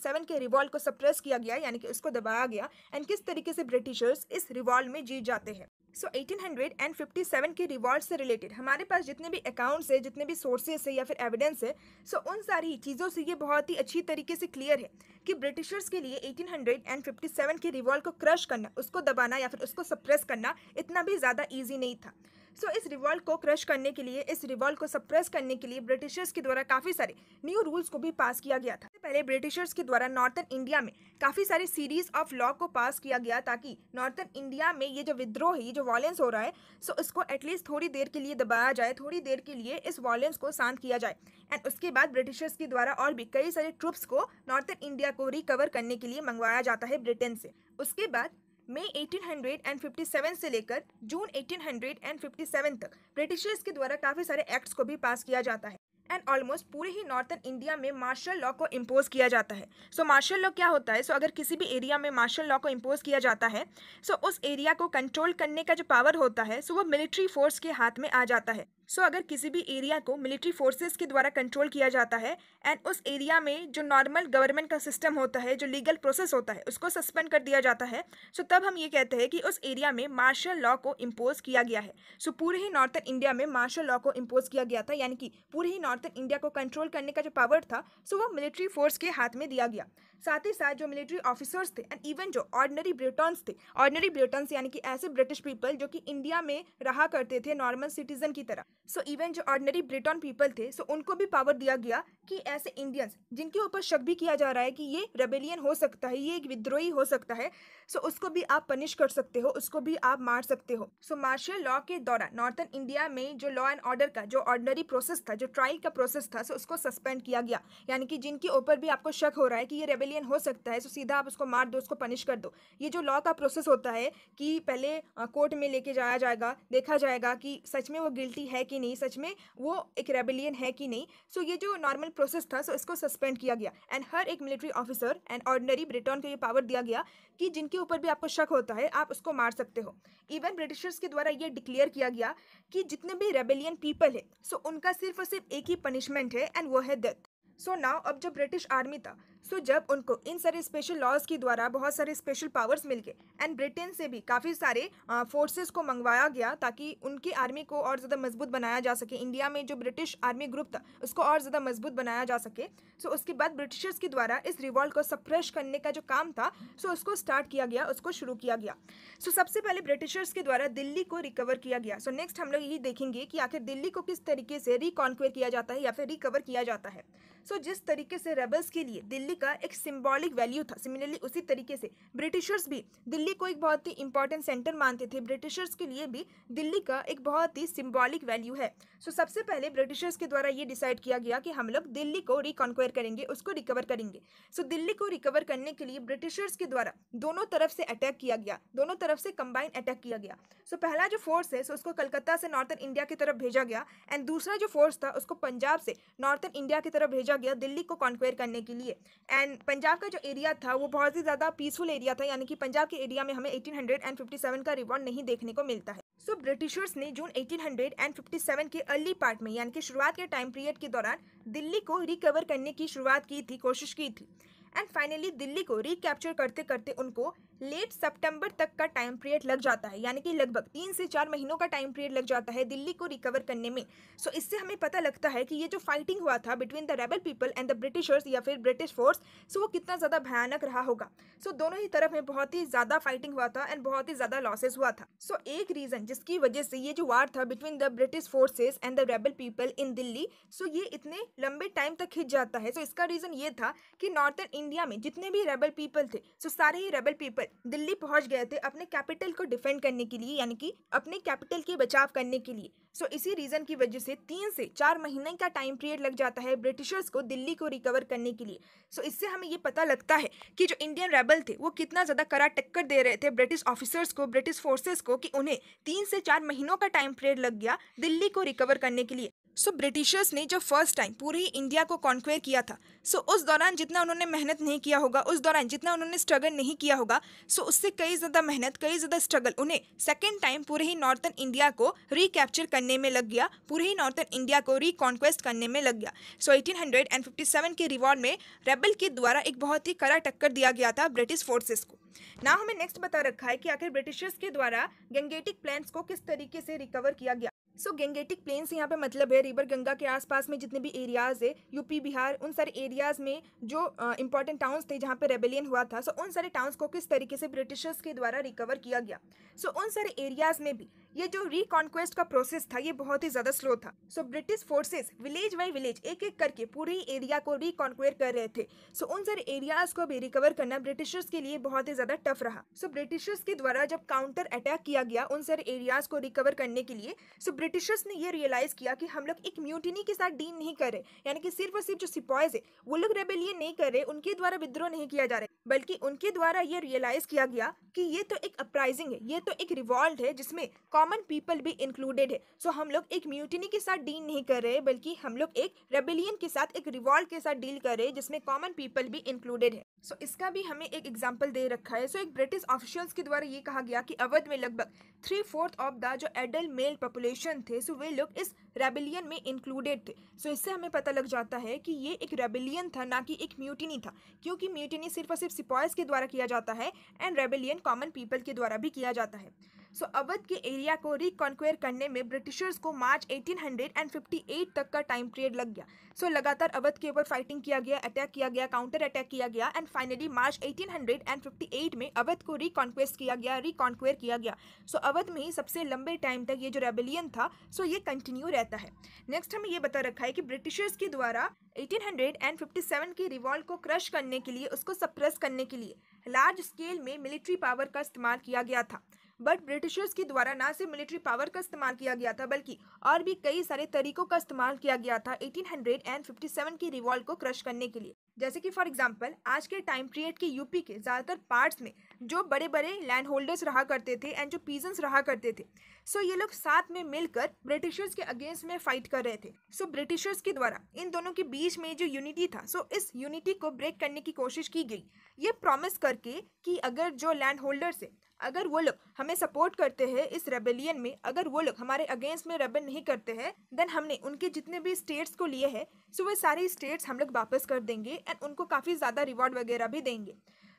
सेवन के रिवॉल्व को सप्रेस किया गया यानी कि उसको दबाया गया एंड किस तरीके से ब्रिटिशर्स इस रिवॉल्व में जीत जाते हैं सो so, 1857 के रिवॉर्ड से रिलेटेड हमारे पास जितने भी अकाउंट्स है जितने भी सोर्सेज है या फिर एविडेंस है सो so उन सारी चीज़ों से ये बहुत ही अच्छी तरीके से क्लियर है कि ब्रिटिशर्स के लिए 1857 के रिवॉल्व को क्रश करना उसको दबाना या फिर उसको सप्रेस करना इतना भी ज़्यादा ईजी नहीं था सो so, इस रिवॉल्ट को क्रश करने के लिए इस रिवॉल्ट को सप्रेस करने के लिए ब्रिटिशर्स के द्वारा काफ़ी सारे न्यू रूल्स को भी पास किया गया था पहले ब्रिटिशर्स के द्वारा नॉर्थन इंडिया में काफ़ी सारे सीरीज ऑफ लॉ को पास किया गया ताकि नॉर्थन इंडिया में ये जो विद्रोह है ये जो वॉलेंस हो रहा है सो so इसको एटलीस्ट थोड़ी देर के लिए दबाया जाए थोड़ी देर के लिए इस वॉलेंस को शांत किया जाए एंड उसके बाद ब्रिटिशर्स के द्वारा और भी कई सारे ट्रुप्स को नॉर्थन इंडिया को रिकवर करने के लिए मंगवाया जाता है ब्रिटेन से उसके बाद मई 1857 से लेकर जून 1857 तक ब्रिटिशर्स के द्वारा काफ़ी सारे एक्ट्स को भी पास किया जाता है एंड ऑलमोस्ट पूरे ही नॉर्थन इंडिया में मार्शल लॉ को इम्पोज किया जाता है सो मार्शल लॉ क्या होता है सो so, अगर किसी भी एरिया में मार्शल लॉ को इम्पोज किया जाता है सो so, उस एरिया को कंट्रोल करने का जो पावर होता है सो so, वो मिलिट्री फोर्स के हाथ में आ जाता है सो so, अगर किसी भी एरिया को मिलिट्री फोर्सेस के द्वारा कंट्रोल किया जाता है एंड उस एरिया में जो नॉर्मल गवर्नमेंट का सिस्टम होता है जो लीगल प्रोसेस होता है उसको सस्पेंड कर दिया जाता है सो so, तब हम ये कहते हैं कि उस एरिया में मार्शल लॉ को इम्पोज किया गया है सो so, पूरे ही नॉर्थन इंडिया में मार्शल लॉ को इम्पोज किया गया था यानी कि पूरे ही नॉर्थन इंडिया को कंट्रोल करने का जो पावर था सो so वो मिलिट्री फोर्स के हाथ में दिया गया साथ ही साथ जो मिलिट्री ऑफिसर्स थे एंड इवन जो ऑर्डनरी ब्रिटन्स थे ऑर्डनरी ब्रिटन्स यानी कि ऐसे ब्रिटिश पीपल जो कि इंडिया में रहा करते थे नॉर्मल सिटीजन की तरह सो इवन जो ऑर्डनरी ब्रिटन पीपल थे सो so उनको भी पावर दिया गया कि ऐसे इंडियंस जिनके ऊपर शक भी किया जा रहा है कि ये रेबेलियन हो सकता है ये एक विद्रोही हो सकता है सो so उसको भी आप पनिश कर सकते हो उसको भी आप मार सकते हो सो मार्शल लॉ के दौरान नॉर्थन इंडिया में जो लॉ एंड ऑर्डर का जो ऑर्डनरी प्रोसेस था जो ट्रायल का प्रोसेस था सो so उसको सस्पेंड किया गया यानी कि जिनके ऊपर भी आपको शक हो रहा है कि ये रेबेलियन हो सकता है सो so सीधा आप उसको मार दो उसको पनिश कर दो ये जो लॉ का प्रोसेस होता है कि पहले कोर्ट में लेके जाया जाएगा देखा जाएगा कि सच में वो गिल्टी है कि नहीं सच में वो एक रेबिलियन है कि नहीं सो so, ये जो नॉर्मल प्रोसेस था सो so इसको सस्पेंड किया गया एंड हर एक military officer and ordinary Briton को ये पावर दिया गया कि जिनके ऊपर भी आपको शक होता है आप उसको मार सकते हो इवन ब्रिटिशर्स के द्वारा ये डिक्लेयर किया गया कि जितने भी रेबिलियन पीपल है सो so उनका सिर्फ और सिर्फ एक ही पनिशमेंट है एंड वो है डेथ सो so नाउ अब जो ब्रिटिश आर्मी था सो so जब उनको इन सारे स्पेशल लॉज के द्वारा बहुत सारे स्पेशल पावर्स मिल गए एंड ब्रिटेन से भी काफ़ी सारे फोर्सेस को मंगवाया गया ताकि उनकी आर्मी को और ज़्यादा मजबूत बनाया जा सके इंडिया में जो ब्रिटिश आर्मी ग्रुप था उसको और ज़्यादा मजबूत बनाया जा सके सो so उसके बाद ब्रिटिशर्स के द्वारा इस रिवॉल्ट को सप्रेश करने का जो काम था सो so उसको स्टार्ट किया गया उसको शुरू किया गया सो so सबसे पहले ब्रिटिशर्स के द्वारा दिल्ली को रिकवर किया गया सो so नेक्स्ट हम लोग यही देखेंगे कि आखिर दिल्ली को किस तरीके से रिकॉन्क्वेयर किया जाता है या फिर रिकवर किया जाता है सो so, जिस तरीके से रेबल्स के लिए दिल्ली का एक सिम्बॉलिक वैल्यू था सिमिलरली उसी तरीके से ब्रिटिशर्स भी दिल्ली को एक बहुत ही इंपॉर्टेंट सेंटर मानते थे ब्रिटिशर्स के लिए भी दिल्ली का एक बहुत ही सिम्बॉलिक वैल्यू है सो so, सबसे पहले ब्रिटिशर्स के द्वारा ये डिसाइड किया गया कि हम लोग दिल्ली को रिकॉन्क्वायर करेंगे उसको रिकवर करेंगे सो so, दिल्ली को रिकवर करने के लिए ब्रिटिशर्स के द्वारा दोनों तरफ से अटैक किया गया दोनों तरफ से कंबाइन अटैक किया गया सो so, पहला जो फोर्स है सो so उसको कलकत्ता से नॉर्थन इंडिया की तरफ भेजा गया एंड दूसरा जो फोर्स था उसको पंजाब से नॉर्थन इंडिया की तरफ भेजा गया दिल्ली को कॉन्क्वेयर करने के लिए एंड पंजाब का जो एरिया था वो बहुत ही ज़्यादा पीसफुल एरिया था यानी कि पंजाब के एरिया में हमें 1857 का रिवॉर्ड नहीं देखने को मिलता है सो so, ब्रिटिशर्स ने जून 1857 के अर्ली पार्ट में यानी कि शुरुआत के टाइम पीरियड के दौरान दिल्ली को रिकवर करने की शुरुआत की थी कोशिश की थी एंड फाइनली दिल्ली को रिकैप्चर करते करते उनको लेट सितंबर तक का टाइम पीरियड लग जाता है यानी कि लगभग तीन से चार महीनों का टाइम पीरियड लग जाता है दिल्ली को रिकवर करने में सो so, इससे हमें पता लगता है कि ये जो फाइटिंग हुआ था between the rebel people and the Britishers या फिर ब्रिटिश फोर्स सो वो कितना ज़्यादा भयानक रहा होगा सो so, दोनों ही तरफ में बहुत ही ज़्यादा फाइटिंग हुआ था एंड बहुत ही ज़्यादा लॉसेज हुआ था सो so, एक रीज़न जिसकी वजह से ये जो वार था between the British forces and the rebel people in Delhi so ये इतने लंबे टाइम तक खिंच जाता है सो so, इसका रीज़न ये था कि नॉर्थन इंडिया में जितने भी रेबल पीपल थे सो so, सारे ही रेबल पीपल दिल्ली पहुंच गए थे अपने कैपिटल को डिफेंड करने के लिए यानी कि अपने कैपिटल के बचाव करने के लिए सो so, इसी रीज़न की वजह से तीन से चार महीने का टाइम पीरियड लग जाता है ब्रिटिशर्स को दिल्ली को रिकवर करने के लिए सो so, इससे हमें ये पता लगता है कि जो इंडियन रेबल थे वो कितना ज़्यादा करा टक्कर दे रहे थे ब्रिटिश ऑफिसर्स को ब्रिटिश फोर्सेस को कि उन्हें तीन से चार महीनों का टाइम पीरियड लग गया दिल्ली को रिकवर करने के लिए सो ब्रिटिशर्स ने जो फर्स्ट टाइम पूरी इंडिया को कॉन्क्वेयर किया था सो उस दौरान जितना उन्होंने मेहनत नहीं किया होगा उस दौरान जितना उन्होंने स्ट्रगल नहीं किया होगा सो उससे कई ज़्यादा मेहनत कई ज़्यादा स्ट्रगल उन्हें सेकेंड टाइम पूरे ही नॉर्थन इंडिया को रिकैप्चर करने में लग गया पूरे ही नॉर्थन इंडिया को रिकॉन्क्वेस्ट करने में लग गया सो एटीन के रिवॉर्ड में रेबल के द्वारा एक बहुत ही कड़ा टक्कर दिया गया था ब्रिटिश फोर्सेस को ना हमें नेक्स्ट बता रखा है कि आखिर ब्रिटिशर्स के द्वारा गेंगेटिक प्लान्स को किस तरीके से रिकवर किया गया सो गेंगेटिक प्लेन से यहाँ पे मतलब है रिवर गंगा के आसपास में जितने भी एरियाज़ है यूपी बिहार उन सारे एरियाज़ में जो इंपॉर्टेंट टाउन्स थे जहाँ पे रेबेलियन हुआ था सो so, उन सारे टाउन्स को किस तरीके से ब्रिटिशर्स के द्वारा रिकवर किया गया सो so, उन सारे एरियाज़ में भी ये जो रिकॉन्क्वेस्ट का प्रोसेस था ये बहुत ही ज़्यादा स्लो था so British forces village by village एक एक करके पूरे एरिया को रिकॉन्क्वेयर कर रहे थे सो so, उन सारे एरियाज़ को भी रिकवर करना ब्रिटिशर्स के लिए बहुत ही ज़्यादा टफ रहा सो ब्रिटिशर्स के द्वारा जब काउंटर अटैक किया गया उन सारे एरियाज़ को रिकवर करने के लिए सो so, ब्रिटिशर्स ने ये रियलाइज़ किया कि हम लोग एक म्यूटिनी के साथ डील नहीं कर रहे यानी कि सिर्फ और सिर्फ जो सिपॉयज है वो लोग रेबेलियन नहीं कर रहे उनके द्वारा विद्रोह नहीं किया जा रहा बल्कि उनके द्वारा ये रियलाइज़ किया गया कि ये तो एक अपराइजिंग है ये तो एक रिवॉल्ट है जिसमें कॉमन पीपल भी इंक्लूडेड है सो हम लोग एक म्यूटिनी के साथ डील नहीं कर रहे बल्कि हम लोग एक रेबेलियन के साथ एक रिवॉल्ट के साथ डील कर रहे जिसमें कॉमन पीपल भी इंक्लूडेड है सो so, इसका भी हमें एक एग्जाम्पल दे रखा है सो so, एक ब्रिटिश ऑफिशियल्स के द्वारा ये कहा गया कि अवध में लगभग थ्री फोर्थ ऑफ द जो एडल्ट मेल पॉपुलेशन थे सो so वे लोग इस रेबिलियन में इंक्लूडेड थे सो so, इससे हमें पता लग जाता है कि ये एक रेबिलियन था ना कि एक म्यूटिनी था क्योंकि म्यूटिनी सिर्फ और सिर्फ सिपॉयस के द्वारा किया जाता है एंड रेबिलियन कॉमन पीपल के द्वारा भी किया जाता है सो अवध के एरिया को रिकॉन्क्वेयर करने में ब्रिटिशर्स को मार्च 1858 तक का टाइम पीरियड लग गया सो so, लगातार अवध के ऊपर फाइटिंग किया गया अटैक किया गया काउंटर अटैक किया गया एंड फाइनली मार्च 1858 में अवध को रिकॉन्क्वेस्ट किया गया रिकॉन्क्वेयर किया गया सो so, अवध में ही सबसे लंबे टाइम तक ये जो रेबेलियन था सो so ये कंटिन्यू रहता है नेक्स्ट हमें ये बता रखा है कि ब्रिटिशर्स के द्वारा 1857 की रिवॉल्व को क्रश करने के लिए उसको सप्रेस करने के लिए लार्ज स्केल में मिलिट्री पावर का इस्तेमाल किया गया था बट ब्रिटिशर्स के द्वारा ना सिर्फ मिलिट्री पावर का इस्तेमाल किया गया था बल्कि और भी कई सारे तरीकों का इस्तेमाल किया गया था 1857 की रिवॉल्व को क्रश करने के लिए जैसे कि फॉर एग्जांपल आज के टाइम पीरियड के यूपी के ज़्यादातर पार्ट्स में जो बड़े बड़े लैंड होल्डर्स रहा करते थे एंड जो पीजेंस रहा करते थे सो so ये लोग साथ में मिलकर ब्रिटिशर्स के अगेंस्ट में फाइट कर रहे थे सो so ब्रिटिशर्स के द्वारा इन दोनों के बीच में जो यूनिटी था सो so इस यूनिटी को ब्रेक करने की कोशिश की गई ये प्रॉमिस करके कि अगर जो लैंड होल्डर्स है अगर वो लोग हमें सपोर्ट करते हैं इस रेबेलियन में अगर वो लोग हमारे अगेंस्ट में रेबल नहीं करते हैं देन हमने उनके जितने भी स्टेट्स को लिए हैं सो वे सारे स्टेट्स हम लोग वापस कर देंगे एंड उनको काफ़ी ज़्यादा रिवॉर्ड वगैरह भी देंगे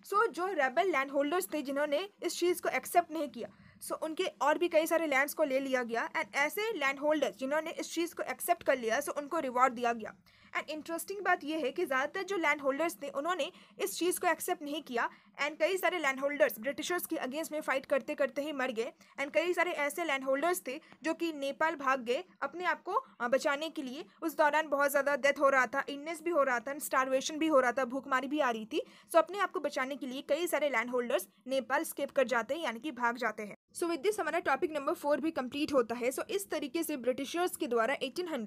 सो so, जो रेबल लैंड होल्डर्स थे जिन्होंने इस चीज़ को एक्सेप्ट नहीं किया सो so, उनके और भी कई सारे लैंड्स को ले लिया गया एंड ऐसे लैंड होल्डर्स जिन्होंने इस चीज़ को एक्सेप्ट कर लिया सो so उनको रिवॉर्ड दिया गया एंड इंटरेस्टिंग बात यह है कि ज़्यादातर जो लैंड होल्डर्स थे उन्होंने इस चीज़ को एक्सेप्ट नहीं किया एंड कई सारे लैंड होल्डर्स ब्रिटिशर्स के अगेंस्ट में फ़ाइट करते करते ही मर गए एंड कई सारे ऐसे लैंड होल्डर्स थे जो कि नेपाल भाग गए अपने आप को बचाने के लिए उस दौरान बहुत ज़्यादा डेथ हो रहा था इननेस भी हो रहा था स्टारवेशन भी हो रहा था भूखमारी भी आ रही थी सो so, अपने आप को बचाने के लिए कई सारे लैंड होल्डर्स नेपाल स्केप कर जाते हैं यानी कि भाग जाते हैं सो विद दिस हमारा टॉपिक नंबर फोर भी कंप्लीट होता है सो so, इस तरीके से ब्रिटिशर्स के द्वारा एटीन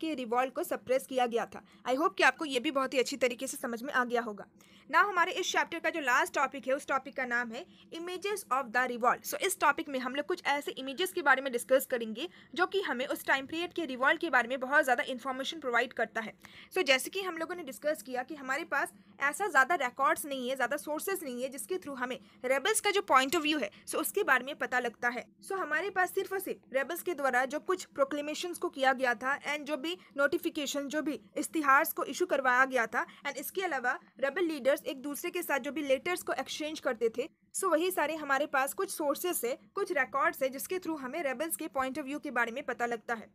के रिवॉल्व को सब प्रेस किया गया था आई होप कि आपको ये भी बहुत ही अच्छी तरीके से समझ में आ गया होगा ना हमारे इस चैप्टर का जो लास्ट टॉपिक है उस टॉपिक का नाम है images of the revolt so इस टॉपिक में हम लोग कुछ ऐसे इमेजेस के बारे में डिस्कस करेंगे जो कि हमें उस टाइम पीरियड के रिवॉल्ट के बारे में बहुत ज़्यादा इन्फॉर्मेशन प्रोवाइड करता है सो so, जैसे कि हम लोगों ने डिस्कस किया कि हमारे पास ऐसा ज़्यादा रिकॉर्ड्स नहीं है ज़्यादा सोर्सेज नहीं है जिसके थ्रू हमें रेबल्स का जो पॉइंट ऑफ व्यू है सो so उसके बारे में पता लगता है सो so, हमारे पास सिर्फ और सिर्फ रेबल्स के द्वारा जो कुछ प्रोक्लेमेशन को किया गया था एंड जो भी नोटिफिकेशन कमीशन जो भी इश्तहार्स को इशू करवाया गया था एंड इसके अलावा रेबल लीडर्स एक दूसरे के साथ जो भी लेटर्स को एक्सचेंज करते थे सो वही सारे हमारे पास कुछ सोर्सेस है कुछ रिकॉर्ड्स है जिसके थ्रू हमें रेबल्स के पॉइंट ऑफ व्यू के बारे में पता लगता है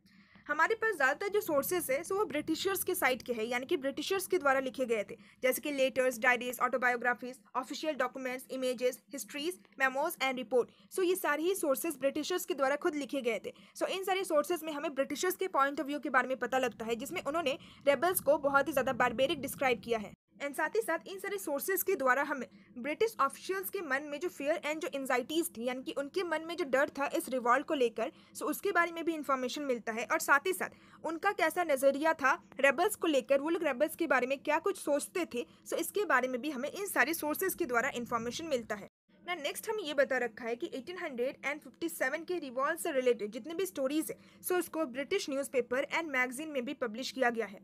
हमारे पास ज़्यादातर जो सोर्सेज है सो वो ब्रिटिशर्स के साइड के हैं यानी कि ब्रिटिशर्स के द्वारा लिखे गए थे जैसे कि letters diaries autobiographies official documents images histories memos and report so ये सारे ही सोर्सेज ब्रिटिशर्स के द्वारा खुद लिखे गए थे सो इन सारे सोर्सेज में हमें ब्रिटिशर्स के पॉइंट ऑफ व्यू के बारे में पता लगता है जिसमें उन्होंने रेबल्स को बहुत ही ज़्यादा बारबेरिक डिस्क्राइब किया है एंड साथ ही साथ इन सारे सोर्सेज के द्वारा हमें ब्रिटिश ऑफिशियल्स के मन में जो फियर एंड जो एन्जाइटीज़ थी यानी कि उनके मन में जो डर था इस रिवॉल्ट को लेकर सो उसके बारे में भी इंफॉर्मेशन मिलता है और साथ ही साथ उनका कैसा नज़रिया था रेबल्स को लेकर वो लोग रेबल्स के बारे में क्या कुछ सोचते थे सो इसके बारे में भी हमें इन सारे सोर्सेज के द्वारा इन्फॉर्मेशन मिलता है ना नेक्स्ट हमें ये बता रखा है कि 1857 के रिवॉल्व से रिलेटेड जितने भी स्टोरीज है सो उसको ब्रिटिश न्यूज़पेपर एंड मैगजीन में भी पब्लिश किया गया है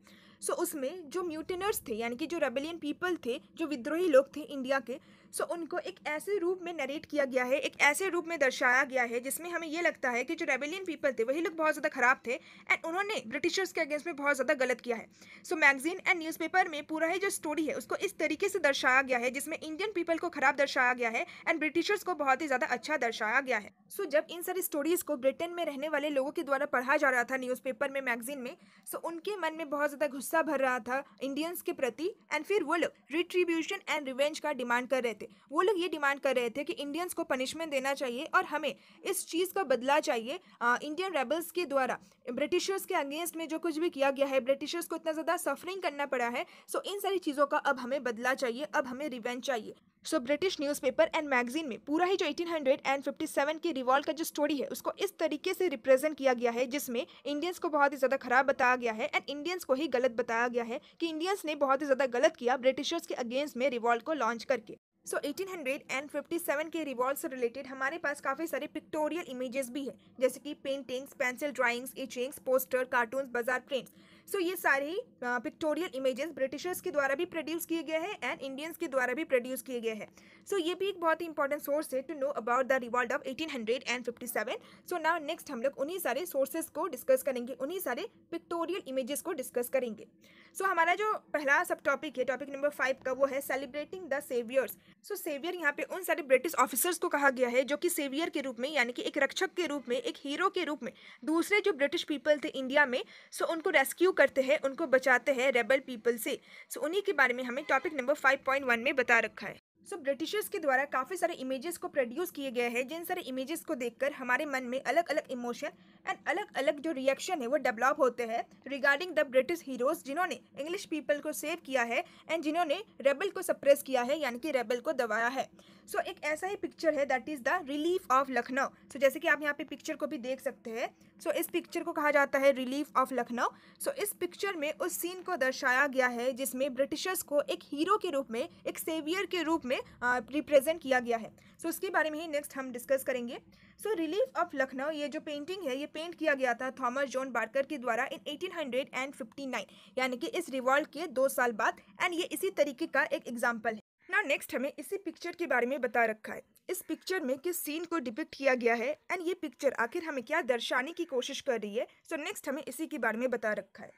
सो उसमें जो म्यूटिनर्स थे यानी कि जो रेबेलियन पीपल थे जो विद्रोही लोग थे इंडिया के सो so, उनको एक ऐसे रूप में नरेट किया गया है एक ऐसे रूप में दर्शाया गया है जिसमें हमें ये लगता है कि जो रेबेलियन पीपल थे वही लोग बहुत ज़्यादा ख़राब थे एंड उन्होंने ब्रिटिशर्स के अगेंस्ट में बहुत ज़्यादा गलत किया है सो मैगजीन एंड न्यूज़पेपर में पूरा ही जो स्टोरी है उसको इस तरीके से दर्शाया गया है जिसमें इंडियन पीपल को ख़राब दर्शाया गया है एंड ब्रिटिशर्स को बहुत ही ज़्यादा अच्छा दर्शाया गया है सो so, जब इन सारी स्टोरीज़ को ब्रिटेन में रहने वाले लोगों के द्वारा पढ़ा जा रहा था न्यूज़पेपर में मैगजीन में सो so, उनके मन में बहुत ज़्यादा गुस्सा भर रहा था इंडियंस के प्रति एंड फिर वो लोग रिट्रीब्यूशन एंड रिवेंज का डिमांड कर रहे थे थे वो लोग ये डिमांड कर रहे थे कि इंडियंस को पनिशमेंट देना चाहिए और हमें इस चीज़ का बदला चाहिए आ, इंडियन रेबल्स के द्वारा ब्रिटिशर्स के अगेंस्ट में जो कुछ भी किया गया है ब्रिटिशर्स को इतना ज़्यादा सफरिंग करना पड़ा है सो इन सारी चीज़ों का अब हमें बदला चाहिए अब हमें रिवेंज चाहिए so British newspaper and magazine में पूरा ही जो 1857 की रिवॉल्ट का जो स्टोरी है उसको इस तरीके से रिप्रेजेंट किया गया है जिसमें इंडियंस को बहुत ही ज़्यादा खराब बताया गया है एंड इंडियंस को ही गलत बताया गया है कि इंडियंस ने बहुत ही ज़्यादा गलत किया ब्रिटिशर्स के अगेंस्ट में रिवॉल्ट को लॉन्च करके सो so, 1857 के रिवॉल्व से रिलेटेड हमारे पास काफ़ी सारे पिक्टोरियल इमेजेस भी हैं जैसे कि paintings pencil drawings etchings poster cartoons bazaar prints so so, ये सारी पिक्टोरियल इमेजेस ब्रिटिशर्स के द्वारा भी प्रोड्यूस किए गए हैं एंड इंडियंस के द्वारा भी प्रोड्यूस किए गए हैं सो so, ये भी एक बहुत ही इंपॉर्टेंट सोर्स है to know about the revolt of eighteen hundred and fifty seven so now next हम लोग उन्हीं सारे सोर्सेज को डिस्कस करेंगे उन्हीं सारे पिक्टोरियल इमेजेस को डिस्कस करेंगे सो so, हमारा जो पहला सब टॉपिक है टॉपिक नंबर फाइव का वो है celebrating the saviours so saviour यहाँ पे उन सारे ब्रिटिश ऑफिसर्स को कहा गया है जो कि सेवियर के रूप में यानी कि एक रक्षक के रूप में एक हीरो के रूप में दूसरे जो ब्रिटिश पीपल थे इंडिया में सो so उनको रेस्क्यू करते हैं उनको बचाते हैं रेबल पीपल से सो so, उन्हीं के बारे में हमें topic number five point one में बता रखा है सो so, ब्रिटिशर्स के द्वारा काफ़ी सारे इमेजेस को प्रोड्यूस किए गए हैं जिन सारे इमेजेस को देखकर हमारे मन में अलग अलग इमोशन एंड अलग अलग जो रिएक्शन है वो डेवलप होते हैं रिगार्डिंग द ब्रिटिश हीरोज़ जिन्होंने इंग्लिश पीपल को सेव किया है एंड जिन्होंने रेबल को सप्रेस किया है यानी कि रेबल को दबाया है सो so, एक ऐसा ही पिक्चर है that is the relief of Lucknow so जैसे कि आप यहाँ पे पिक्चर को भी देख सकते हैं सो so, इस पिक्चर को कहा जाता है रिलीफ ऑफ लखनऊ सो इस पिक्चर में उस सीन को दर्शाया गया है जिसमें ब्रिटिशर्स को एक हीरो के रूप में एक सेवियर के रूप में में रिप्रेजेंट किया गया है सो so, उसके बारे में ही नेक्स्ट हम डिस्कस करेंगे सो रिलीफ ऑफ लखनऊ ये जो पेंटिंग है ये पेंट किया गया था थॉमस जॉन बार्कर के द्वारा इन 1859 यानी कि इस रिवॉल्ट के दो साल बाद एंड ये इसी तरीके का एक एग्जाम्पल है ना नेक्स्ट हमें इसी पिक्चर के बारे में बता रखा है इस पिक्चर में किस सीन को डिपिक्ट किया गया है एंड ये पिक्चर आखिर हमें क्या दर्शाने की कोशिश कर रही है सो so, नेक्स्ट हमें इसी के बारे में बता रखा है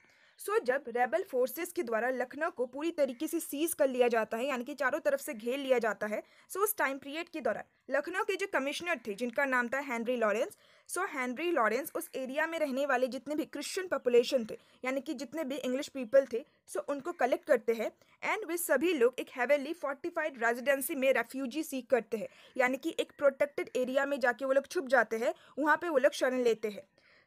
सो so, जब रेबल फोर्सेस के द्वारा लखनऊ को पूरी तरीके से सीज कर लिया जाता है यानी कि चारों तरफ से घेर लिया जाता है सो so, उस टाइम पीरियड के दौरान लखनऊ के जो कमिश्नर थे जिनका नाम था Henry Lawrence so Henry Lawrence उस एरिया में रहने वाले जितने भी क्रिश्चियन पॉपुलेशन थे यानी कि जितने भी इंग्लिश पीपल थे सो so उनको कलेक्ट करते हैं एंड वे सभी लोग एक हैवेली फोर्टिफाइड रेजिडेंसी में रेफ्यूजी सीख करते हैं यानी कि एक प्रोटेक्टेड एरिया में जाके वो लोग छुप जाते हैं वहाँ पर वो लोग शरण लेते हैं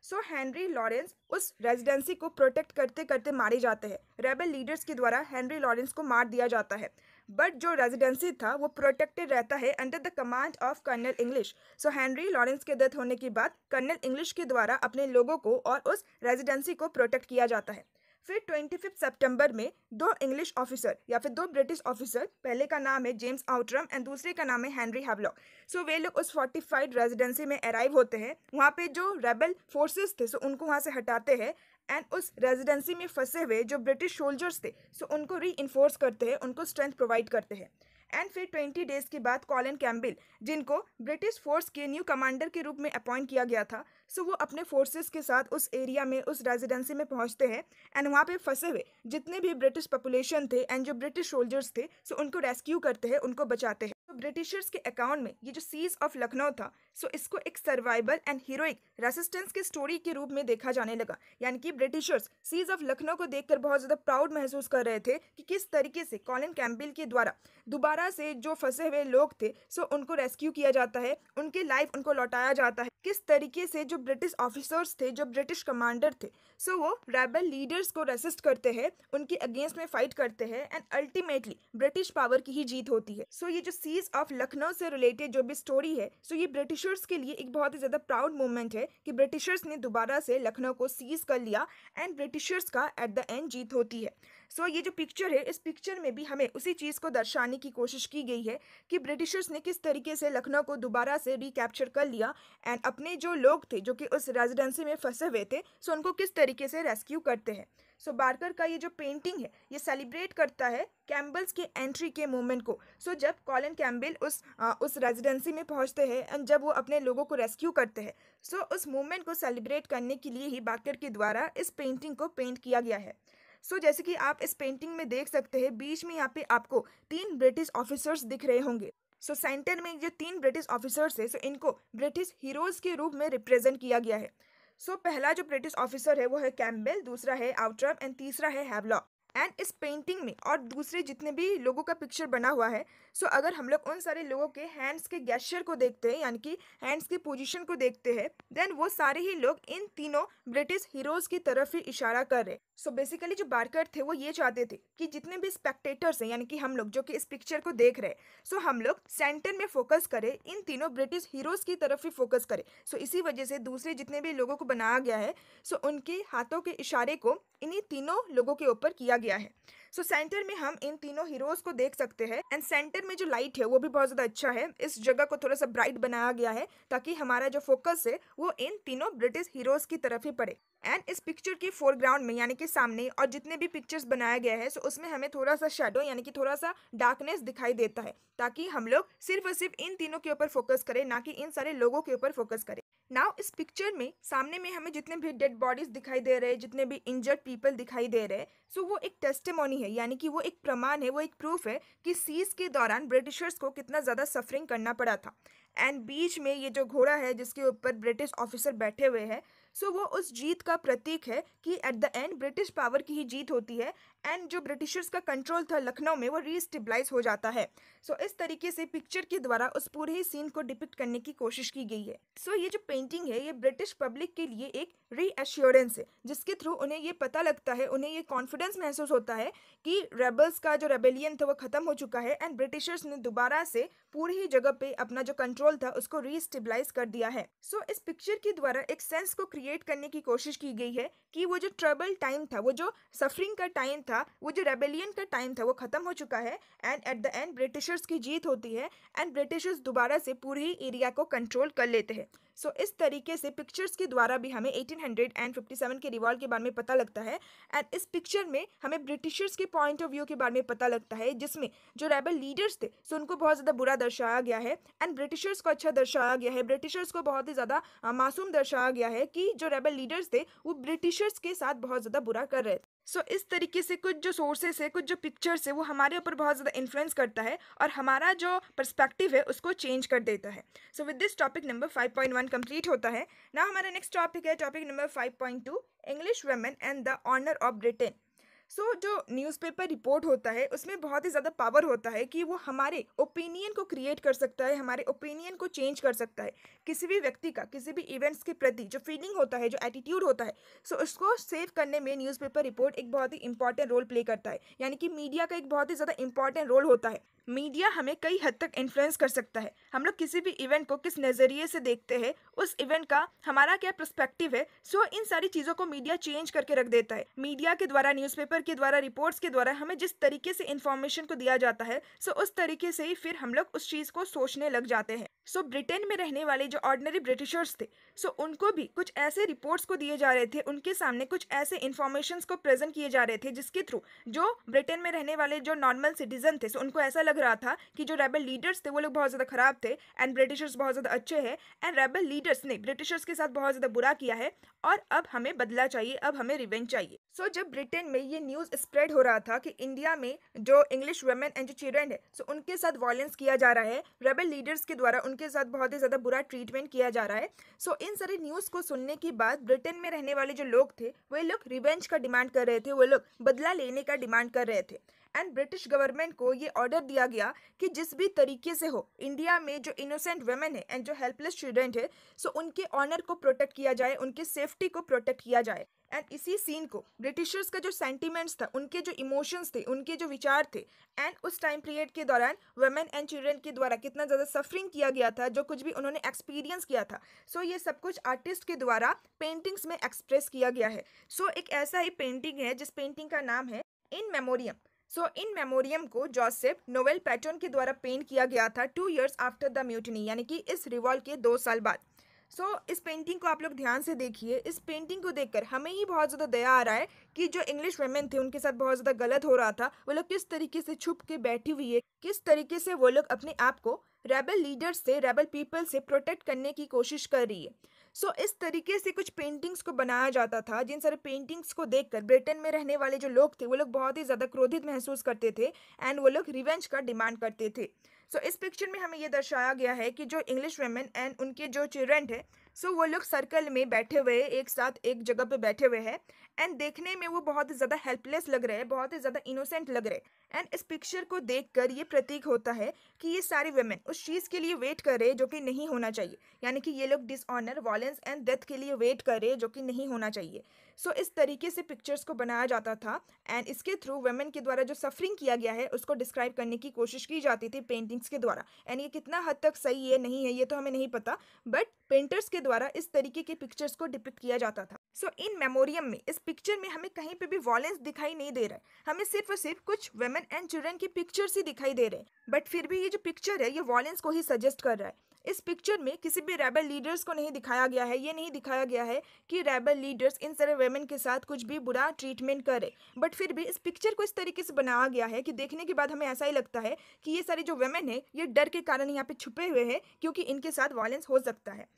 सो हेनरी लॉरेंस उस रेजिडेंसी को प्रोटेक्ट करते करते मारे जाते हैं रेबल लीडर्स के द्वारा हेनरी लॉरेंस को मार दिया जाता है बट जो रेजिडेंसी था वो प्रोटेक्टेड रहता है under the command of colonel Inglis so Henry Lawrence के डेथ होने के बाद कर्नल इंग्लिश के द्वारा अपने लोगों को और उस रेजिडेंसी को प्रोटेक्ट किया जाता है फिर ट्वेंटी फिफ्थ सेप्टेम्बर में दो इंग्लिश ऑफिसर या फिर दो ब्रिटिश ऑफिसर पहले का नाम है जेम्स आउटरम एंड दूसरे का नाम है हैंनरी हैवलॉक सो वे लोग उस फोर्टिफाइड रेजिडेंसी में अराइव होते हैं वहाँ पे जो रेबल फोर्सेस थे सो उनको वहाँ से हटाते हैं एंड उस रेजिडेंसी में फंसे हुए जो ब्रिटिश सोल्जर्स थे सो उनको री करते हैं उनको स्ट्रेंथ प्रोवाइड करते हैं एंड फिर ट्वेंटी डेज के बाद कॉलिन कैम्बिल जिनको ब्रिटिश फोर्स के न्यू कमांडर के रूप में अपॉइंट किया गया था सो वो अपने फोर्सेस के साथ उस एरिया में उस रेजिडेंसी में पहुंचते हैं एंड वहाँ पे फंसे हुए जितने भी ब्रिटिश पॉपुलेशन थे एंड जो ब्रिटिश सोल्जर्स थे सो उनको रेस्क्यू करते हैं उनको बचाते हैं तो ब्रिटिशर्स के अकाउंट में ये जो सीज ऑफ लखनऊ था सो इसको एक सर्वाइवल एंड हीरोइक रेसिस्टेंस की स्टोरी के रूप में देखा जाने लगा यानी कि ब्रिटिशर्स सीज ऑफ लखनऊ को देखकर बहुत ज़्यादा प्राउड महसूस कर रहे थे कि किस तरीके से कॉलिन कैम्पिल के द्वारा दोबारा से जो फंसे हुए लोग थे सो उनको रेस्क्यू किया जाता है उनके लाइफ उनको लौटाया जाता है किस तरीके से जो ब्रिटिश ऑफिसर्स थे जो ब्रिटिश कमांडर थे सो वो रेबल लीडर्स को रेसिस्ट करते हैं उनके अगेंस्ट में फाइट करते हैं एंड अल्टीमेटली ब्रिटिश पावर की ही जीत होती है सो ये जो सीज ब्रिटिश ऑफ लखनऊ से रिलेटेड जो भी स्टोरी है सो ये ब्रिटिशर्स के लिए एक बहुत ही ज़्यादा प्राउड मोमेंट है कि ब्रिटिशर्स ने दोबारा से लखनऊ को सीज कर लिया एंड ब्रिटिशर्स का एट द एंड जीत होती है सो ये जो पिक्चर है इस पिक्चर में भी हमें उसी चीज़ को दर्शाने की कोशिश की गई है कि ब्रिटिशर्स ने किस तरीके से लखनऊ को दोबारा से रिकैप्चर कर लिया एंड अपने जो लोग थे जो कि उस रेजिडेंसी में फंसे हुए थे सो उनको किस तरीके से रेस्क्यू करते हैं सो so, बार्कर का ये जो पेंटिंग है ये सेलिब्रेट करता है कैम्बल्स के एंट्री के मोमेंट को सो so, जब कॉलन कैम्बल उस आ, उस रेजिडेंसी में पहुंचते हैं एंड जब वो अपने लोगों को रेस्क्यू करते हैं सो so, उस मोमेंट को सेलिब्रेट करने के लिए ही बार्कर के द्वारा इस पेंटिंग को पेंट किया गया है सो so, जैसे कि आप इस पेंटिंग में देख सकते हैं बीच में यहाँ पे आपको तीन ब्रिटिश ऑफिसर्स दिख रहे होंगे सो so, सेंटर में जो तीन ब्रिटिश ऑफिसर्स है सो so इनको ब्रिटिश हीरोज़ के रूप में रिप्रेजेंट किया गया है सो so, पहला जो ब्रिटिश ऑफिसर है वो है कैम्बेल दूसरा है आउट्रम एंड तीसरा है हैवलॉक एंड इस पेंटिंग में और दूसरे जितने भी लोगों का पिक्चर बना हुआ है सो so अगर हम लोग उन सारे लोगों के हैंड्स के गैशर को देखते हैं यानी कि हैंड्स की पोजीशन को देखते हैं देन वो सारे ही लोग इन तीनों ब्रिटिश हीरोज की तरफ ही इशारा कर रहे सो so बेसिकली जो बारकर थे वो ये चाहते थे कि जितने भी स्पेक्टेटर्स हैं यानी कि हम लोग जो कि इस पिक्चर को देख रहे सो so हम लोग सेंटर में फोकस करें इन तीनों ब्रिटिश हीरोज की तरफ ही फोकस करें सो so इसी वजह से दूसरे जितने भी लोगों को बनाया गया है सो so उनके हाथों के इशारे को इन्हीं तीनों लोगों के ऊपर किया गया है सो so, सेंटर में हम इन तीनों हीरोज को देख सकते हैं एंड सेंटर में जो लाइट है वो भी बहुत ज़्यादा अच्छा है इस जगह को थोड़ा सा ब्राइट बनाया गया है ताकि हमारा जो फोकस है वो इन तीनों ब्रिटिश हीरोज की तरफ ही पड़े एंड इस पिक्चर की फोरग्राउंड में यानी कि सामने और जितने भी पिक्चर्स बनाया गया है सो उसमें हमें थोड़ा सा शेडो यानी कि थोड़ा सा डार्कनेस दिखाई देता है ताकि हम लोग सिर्फ और सिर्फ इन तीनों के ऊपर फोकस करें ना कि इन सारे लोगों के ऊपर फोकस करें नाउ इस पिक्चर में सामने में हमें जितने भी डेड बॉडीज दिखाई दे रहे हैं जितने भी इंजर्ड पीपल दिखाई दे रहे हैं सो वो एक टेस्टमोनी है यानी कि वो एक प्रमाण है वो एक प्रूफ है कि सीज के दौरान ब्रिटिशर्स को कितना ज़्यादा सफरिंग करना पड़ा था एंड बीच में ये जो घोड़ा है जिसके ऊपर ब्रिटिश ऑफिसर बैठे हुए हैं सो so, वो उस जीत का प्रतीक है कि at the end British power की ही जीत होती है एंड जो ब्रिटिशर्स का कंट्रोल था लखनऊ में वो रीस्टेबलाइज हो जाता है सो so, इस तरीके से पिक्चर के द्वारा उस पूरे ही सीन को डिपिक्ट करने की कोशिश की गई है सो so, ये जो पेंटिंग है ये ब्रिटिश पब्लिक के लिए एक रीएश्योरेंस है जिसके थ्रू उन्हें ये पता लगता है उन्हें ये कॉन्फिडेंस महसूस होता है कि रेबल्स का जो रेबेलियन था वो ख़त्म हो चुका है एंड ब्रिटिशर्स ने दोबारा से पूरी ही जगह पे अपना जो कंट्रोल था उसको रीस्टेबलाइज कर दिया है सो so, इस पिक्चर के द्वारा एक सेंस को क्रिएट करने की कोशिश की गई है कि वो जो ट्रबल टाइम था वो जो सफरिंग का टाइम था वो जो रेबेलियन का टाइम था वो ख़त्म हो चुका है and at the end Britishers की जीत होती है एंड ब्रिटिशर्स दोबारा से पूरी एरिया को कंट्रोल कर लेते हैं सो so, इस तरीके से पिक्चर्स के द्वारा भी हमें 1857 के रिवॉल्व के बारे में पता लगता है एंड इस पिक्चर में हमें ब्रिटिशर्स के पॉइंट ऑफ व्यू के बारे में पता लगता है जिसमें जो रेबल लीडर्स थे सो उनको बहुत ज़्यादा बुरा दर्शाया गया है एंड ब्रिटिशर्स को अच्छा दर्शाया गया है ब्रिटिशर्स को बहुत ही ज़्यादा मासूम दर्शाया गया है कि जो रेबल लीडर्स थे वो ब्रिटिशर्स के साथ बहुत ज़्यादा बुरा कर रहे थे सो so, इस तरीके से कुछ जो सोर्सेस है कुछ जो पिक्चर्स है वो हमारे ऊपर बहुत ज़्यादा इन्फ्लुएंस करता है और हमारा जो पर्सपेक्टिव है उसको चेंज कर देता है so with this topic number 5.1 complete होता है ना हमारा नेक्स्ट टॉपिक है topic number 5.2 English women and the honour of Britain so so, जो न्यूज़पेपर रिपोर्ट होता है उसमें बहुत ही ज़्यादा पावर होता है कि वो हमारे ओपिनियन को क्रिएट कर सकता है हमारे ओपिनियन को चेंज कर सकता है किसी भी व्यक्ति का किसी भी इवेंट्स के प्रति जो फीलिंग होता है जो एटीट्यूड होता है सो so, उसको सेव करने में न्यूज़पेपर रिपोर्ट एक बहुत ही इंपॉर्टेंट रोल प्ले करता है यानी कि मीडिया का एक बहुत ही ज़्यादा इंपॉर्टेंट रोल होता है मीडिया हमें कई हद तक इन्फ्लुएंस कर सकता है हम लोग किसी भी इवेंट को किस नज़रिए से देखते हैं उस इवेंट का हमारा क्या प्रस्पेक्टिव है सो इन सारी चीज़ों को मीडिया चेंज करके रख देता है मीडिया के द्वारा न्यूज़पेपर के द्वारा रिपोर्ट्स के द्वारा हमें जिस तरीके से इन्फॉर्मेशन को दिया जाता है सो उस तरीके से ही फिर हम लोग उस चीज़ को सोचने लग जाते हैं सो so, ब्रिटेन में रहने वाले जो ऑर्डनरी ब्रिटिशर्स थे सो so, उनको भी कुछ ऐसे रिपोर्ट्स को दिए जा रहे थे उनके सामने कुछ ऐसे इन्फॉर्मेशन को प्रेजेंट किए जा रहे थे जिसके थ्रू जो ब्रिटेन में रहने वाले जो नॉर्मल सिटीजन थे सो so, उनको ऐसा लग रहा था कि जो रेबल लीडर्स थे वो लोग बहुत ज़्यादा ख़राब थे एंड ब्रिटिशर्स बहुत ज़्यादा अच्छे हैं एंड रेबल लीडर्स ने ब्रिटिशर्स के साथ बहुत ज़्यादा बुरा किया है और अब हमें बदला चाहिए अब हमें रिवेंज चाहिए सो so, जब ब्रिटेन में ये न्यूज़ स्प्रेड हो रहा था कि इंडिया में जो इंग्लिश वेमेन एंड जो चिल्ड्रेन है सो so उनके साथ वॉयलेंस किया जा रहा है रेबल लीडर्स के द्वारा उनके साथ बहुत ही ज़्यादा बुरा ट्रीटमेंट किया जा रहा है सो so, इन सारी न्यूज़ को सुनने के बाद ब्रिटेन में रहने वाले जो लोग थे वे लोग रिवेंज का डिमांड कर रहे थे वो लोग बदला लेने का डिमांड कर रहे थे एंड ब्रिटिश गवर्नमेंट को ये ऑर्डर दिया गया कि जिस भी तरीके से हो इंडिया में जो इनोसेंट वेमेन है एंड जो हेल्पलेस स्टूडेंट है सो उनके ऑनर को प्रोटेक्ट किया जाए उनके सेफ्टी को प्रोटेक्ट किया जाए एंड इसी सीन को ब्रिटिशर्स का जो सेंटिमेंट्स था उनके जो इमोशंस थे उनके जो विचार थे एंड उस टाइम पीरियड के दौरान वेमेन एंड चिल्ड्रेन के द्वारा कितना ज़्यादा सफरिंग किया गया था जो कुछ भी उन्होंने एक्सपीरियंस किया था सो so, ये सब कुछ आर्टिस्ट के द्वारा पेंटिंग्स में एक्सप्रेस किया गया है सो so, एक ऐसा ही पेंटिंग है जिस पेंटिंग का नाम है in memoriam so in memoriam को जोसेफ नोवेल पैटर्न के द्वारा पेंट किया गया था two years after the mutiny यानी कि इस रिवॉल्व के दो साल बाद सो so, इस पेंटिंग को आप लोग ध्यान से देखिए इस पेंटिंग को देखकर हमें ही बहुत ज़्यादा दया आ रहा है कि जो इंग्लिश वेमेन थे उनके साथ बहुत ज़्यादा गलत हो रहा था वो लोग किस तरीके से छुप के बैठी हुई है किस तरीके से वो लोग अपने आप को रेबल लीडर्स से रेबल पीपल से प्रोटेक्ट करने की कोशिश कर रही है सो so, इस तरीके से कुछ पेंटिंग्स को बनाया जाता था जिन सारे पेंटिंग्स को देखकर ब्रिटेन में रहने वाले जो लोग थे वो लोग बहुत ही ज़्यादा क्रोधित महसूस करते थे एंड वो लोग रिवेंज का डिमांड करते थे सो so, इस पिक्चर में हमें ये दर्शाया गया है कि जो इंग्लिश वेमेन एंड उनके जो चिल्ड्रेंट है सो so वो लोग सर्कल में बैठे हुए एक साथ एक जगह पे बैठे हुए हैं एंड देखने में वो बहुत ही ज़्यादा हेल्पलेस लग रहे हैं बहुत ही ज़्यादा इनोसेंट लग रहे हैं एंड इस पिक्चर को देखकर ये प्रतीक होता है कि ये सारे वेमेन उस चीज़ के लिए वेट कर रहे हैं जो कि नहीं होना चाहिए यानी कि ये लोग डिसऑनर वॉलेंस एंड डेथ के लिए वेट कर रहे हैं जो कि नहीं होना चाहिए सो so, इस तरीके से पिक्चर्स को बनाया जाता था एंड इसके थ्रू वेमेन के द्वारा जो सफरिंग किया गया है उसको डिस्क्राइब करने की कोशिश की जाती थी पेंटिंग्स के द्वारा एंड ये कितना हद तक सही है नहीं है ये तो हमें नहीं पता बट पेंटर्स के द्वारा इस तरीके के पिक्चर्स को डिपिक्ट किया जाता था सो इन मेमोरियम में इस पिक्चर में हमें कहीं पे भी वॉलेंस दिखाई नहीं दे रहा है हमें सिर्फ और सिर्फ कुछ वेमेन एंड चिल्ड्रेन की पिक्चर्स ही दिखाई दे रहे हैं बट फिर भी ये जो पिक्चर है ये वॉलेंस को ही सजेस्ट कर रहा है इस पिक्चर में किसी भी रेबल लीडर्स को नहीं दिखाया गया है ये नहीं दिखाया गया है कि रेबल लीडर्स इन सारे वेमेन के साथ कुछ भी बुरा ट्रीटमेंट करे बट फिर भी इस पिक्चर को इस तरीके से बनाया गया है कि देखने के बाद हमें ऐसा ही लगता है कि ये सारे जो वेमेन है ये डर के कारण यहाँ पे छुपे हुए हैं क्योंकि इनके साथ वॉलेंस हो सकता है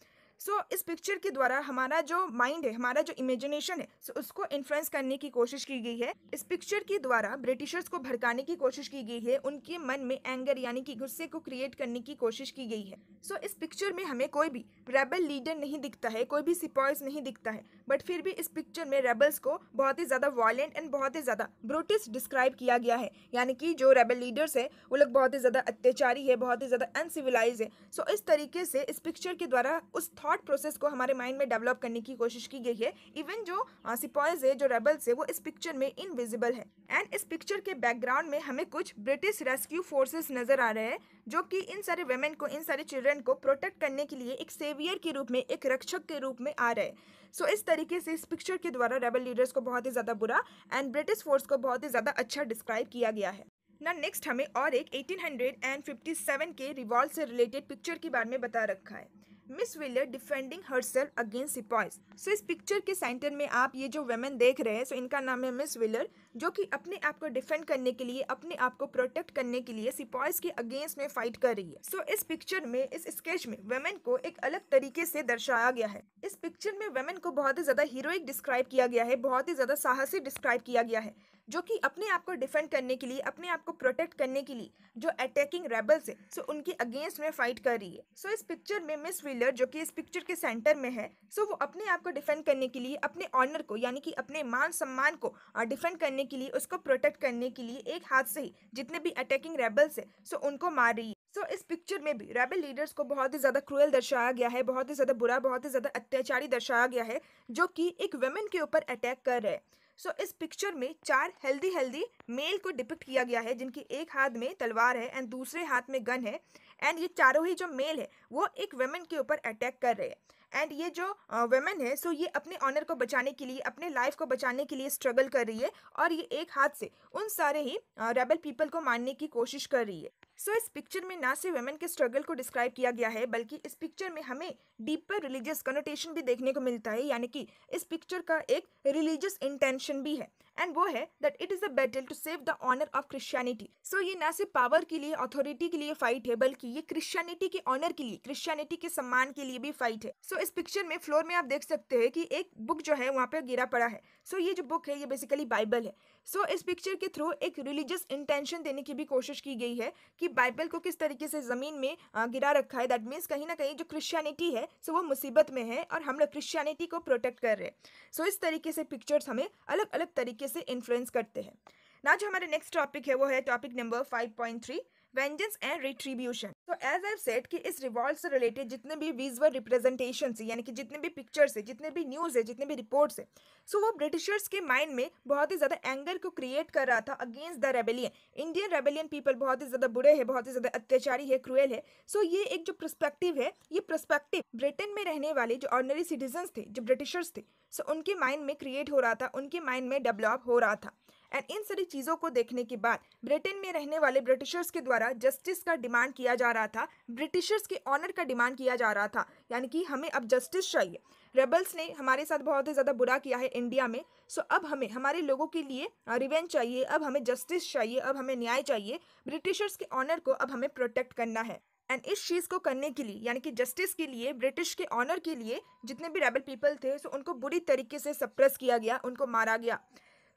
सो so, इस पिक्चर के द्वारा हमारा जो माइंड है हमारा जो इमेजिनेशन है सो so, उसको इन्फ्लुएंस करने की कोशिश की गई है इस पिक्चर के द्वारा ब्रिटिशर्स को भड़काने की कोशिश की गई है उनके मन में एंगर यानी कि गुस्से को क्रिएट करने की कोशिश की गई है सो so, इस पिक्चर में हमें कोई भी रेबल लीडर नहीं दिखता है कोई भी सिपॉयज नहीं दिखता है बट फिर भी इस पिक्चर में रेबल्स को बहुत ही ज़्यादा वायलेंट एंड बहुत ही ज़्यादा ब्रोटिस डिस्क्राइब किया गया है यानी कि जो रेबल लीडर्स है वो लोग बहुत ही ज़्यादा अत्याचारी है बहुत ही ज़्यादा अनसिविलाइज है सो so, इस तरीके से इस पिक्चर के द्वारा उस थॉट थॉट प्रोसेस को हमारे माइंड में डेवलप करने की कोशिश की गई है इवन जो सिपॉयज है जो रेबल्स है वो इस पिक्चर में इनविजिबल है एंड इस पिक्चर के बैकग्राउंड में हमें कुछ ब्रिटिश रेस्क्यू फोर्सेस नजर आ रहे हैं जो कि इन सारे वेमेन को इन सारे चिल्ड्रन को प्रोटेक्ट करने के लिए एक सेवियर के रूप में एक रक्षक के रूप में आ रहे हैं सो so, इस तरीके से इस पिक्चर के द्वारा रेबल लीडर्स को बहुत ही ज़्यादा बुरा एंड ब्रिटिश फोर्स को बहुत ही ज़्यादा अच्छा डिस्क्राइब किया गया है ना नेक्स्ट हमें और एक 1857 के रिवॉल्व से रिलेटेड पिक्चर के बारे में बता रखा है Miss Wheeler defending herself against sepoys so इस पिक्चर के सेंटर में आप ये जो वेमेन देख रहे हैं सो so इनका नाम है मिस विलियर जो कि अपने आप को डिफेंड करने के लिए अपने आप को प्रोटेक्ट करने के लिए सिपॉइस के अगेंस्ट में फाइट कर रही है सो so इस पिक्चर में इस स्केच में वेमेन को एक अलग तरीके से दर्शाया गया है इस पिक्चर में वेमेन को बहुत ही ज्यादा हीरोइक डिस्क्राइब किया गया है बहुत ही ज्यादा साहसी डिस्क्राइब किया गया है जो कि अपने आप को डिफेंड करने के लिए अपने आप को प्रोटेक्ट करने के लिए जो अटैकिंग रेबल्स है सो उनके अगेंस्ट में फाइट कर रही है सो इस पिक्चर में मिस व्हीलर जो कि इस पिक्चर के सेंटर में है सो वो अपने आप को डिफेंड करने के लिए अपने ऑनर को यानी कि अपने मान सम्मान को डिफेंड करने के लिए उसको प्रोटेक्ट करने के लिए एक हाथ से ही जितने भी अटैकिंग रेबल्स है सो उनको मार रही है सो so, इस पिक्चर में भी रेबल लीडर्स को बहुत ही ज़्यादा क्रूअल दर्शाया गया है बहुत ही ज़्यादा बुरा बहुत ही ज़्यादा अत्याचारी दर्शाया गया है जो कि एक वेमेन के ऊपर अटैक कर रहे हैं सो so, इस पिक्चर में चार हेल्दी हेल्दी मेल को डिपिक्ट किया गया है जिनकी एक हाथ में तलवार है एंड दूसरे हाथ में गन है एंड ये चारों ही जो मेल है वो एक वेमेन के ऊपर अटैक कर रहे हैं एंड ये जो वेमेन है सो ये अपने ऑनर को बचाने के लिए अपने लाइफ को बचाने के लिए स्ट्रगल कर रही है और ये एक हाथ से उन सारे ही रेबल पीपल को मारने की कोशिश कर रही है सो so, इस पिक्चर में ना सिर्फ वेमेन के स्ट्रगल को डिस्क्राइब किया गया है बल्कि इस पिक्चर में हमें डीपर रिलीजियस कनोटेशन भी देखने को मिलता है यानी कि इस पिक्चर का एक रिलीजियस इंटेंशन भी है एंड वो है that it is a battle to save the honour of Christianity so ये ना सिर्फ पावर के लिए अथॉरिटी के लिए फाइट है बल्कि ये क्रिश्चियनिटी के ऑनर के लिए क्रिश्चियनिटी के सम्मान के लिए भी फाइट है सो so, इस पिक्चर में फ्लोर में आप देख सकते हैं कि एक बुक जो है वहाँ पर गिरा पड़ा है सो so, ये जो बुक है ये बेसिकली बाइबल है सो so, इस पिक्चर के थ्रू एक रिलीजियस इंटेंशन देने की भी कोशिश की गई है कि बाइबल को किस तरीके से ज़मीन में गिरा रखा है दैट मीन्स कहीं ना कहीं जो क्रिश्चियनिटी है सो so वो मुसीबत में है और हम लोग क्रिश्चियनिटी को प्रोटेक्ट कर रहे हैं सो so, इस तरीके से पिक्चर्स हमें अलग अलग तरीके से इन्फ्लुएंस करते हैं ना जो हमारे नेक्स्ट टॉपिक है वो है topic number five point three vengeance and retribution तो एज आई सेट कि इस रिवॉल्ट से रिलेटेड जितने भी विजुअल रिप्रेजेंटेशन है यानी कि जितने भी पिक्चर्स है जितने भी न्यूज़ है जितने भी रिपोर्ट्स है सो so वो ब्रिटिशर्स के माइंड में बहुत ही ज़्यादा एंगर को क्रिएट कर रहा था against the rebellion Indian rebellion people बहुत ही ज़्यादा बुरे है बहुत ही ज़्यादा अत्याचारी है क्रूएल है सो so ये एक जो प्रस्पेक्टिव है ये प्रस्पेक्टिव ब्रिटेन में रहने वाले जो ऑर्डनरी सिटीजन्स थे जो ब्रिटिशर्स थे सो so उनके माइंड में क्रिएट हो रहा था उनके माइंड में डेवलप हो रहा था एंड इन सारी चीज़ों को देखने के बाद ब्रिटेन में रहने वाले ब्रिटिशर्स के द्वारा जस्टिस का डिमांड किया जा रहा था ब्रिटिशर्स के ऑनर का डिमांड किया जा रहा था यानी कि हमें अब जस्टिस चाहिए रेबल्स ने हमारे साथ बहुत ही ज़्यादा बुरा किया है इंडिया में सो अब हमें हमारे लोगों के लिए रिवेंज चाहिए अब हमें जस्टिस चाहिए अब हमें न्याय चाहिए ब्रिटिशर्स के ऑनर को अब हमें प्रोटेक्ट करना है एंड इस चीज़ को करने के लिए यानी कि जस्टिस के लिए ब्रिटिश के ऑनर के लिए जितने भी रेबल पीपल थे सो उनको बुरी तरीके से सप्रेस किया गया उनको मारा गया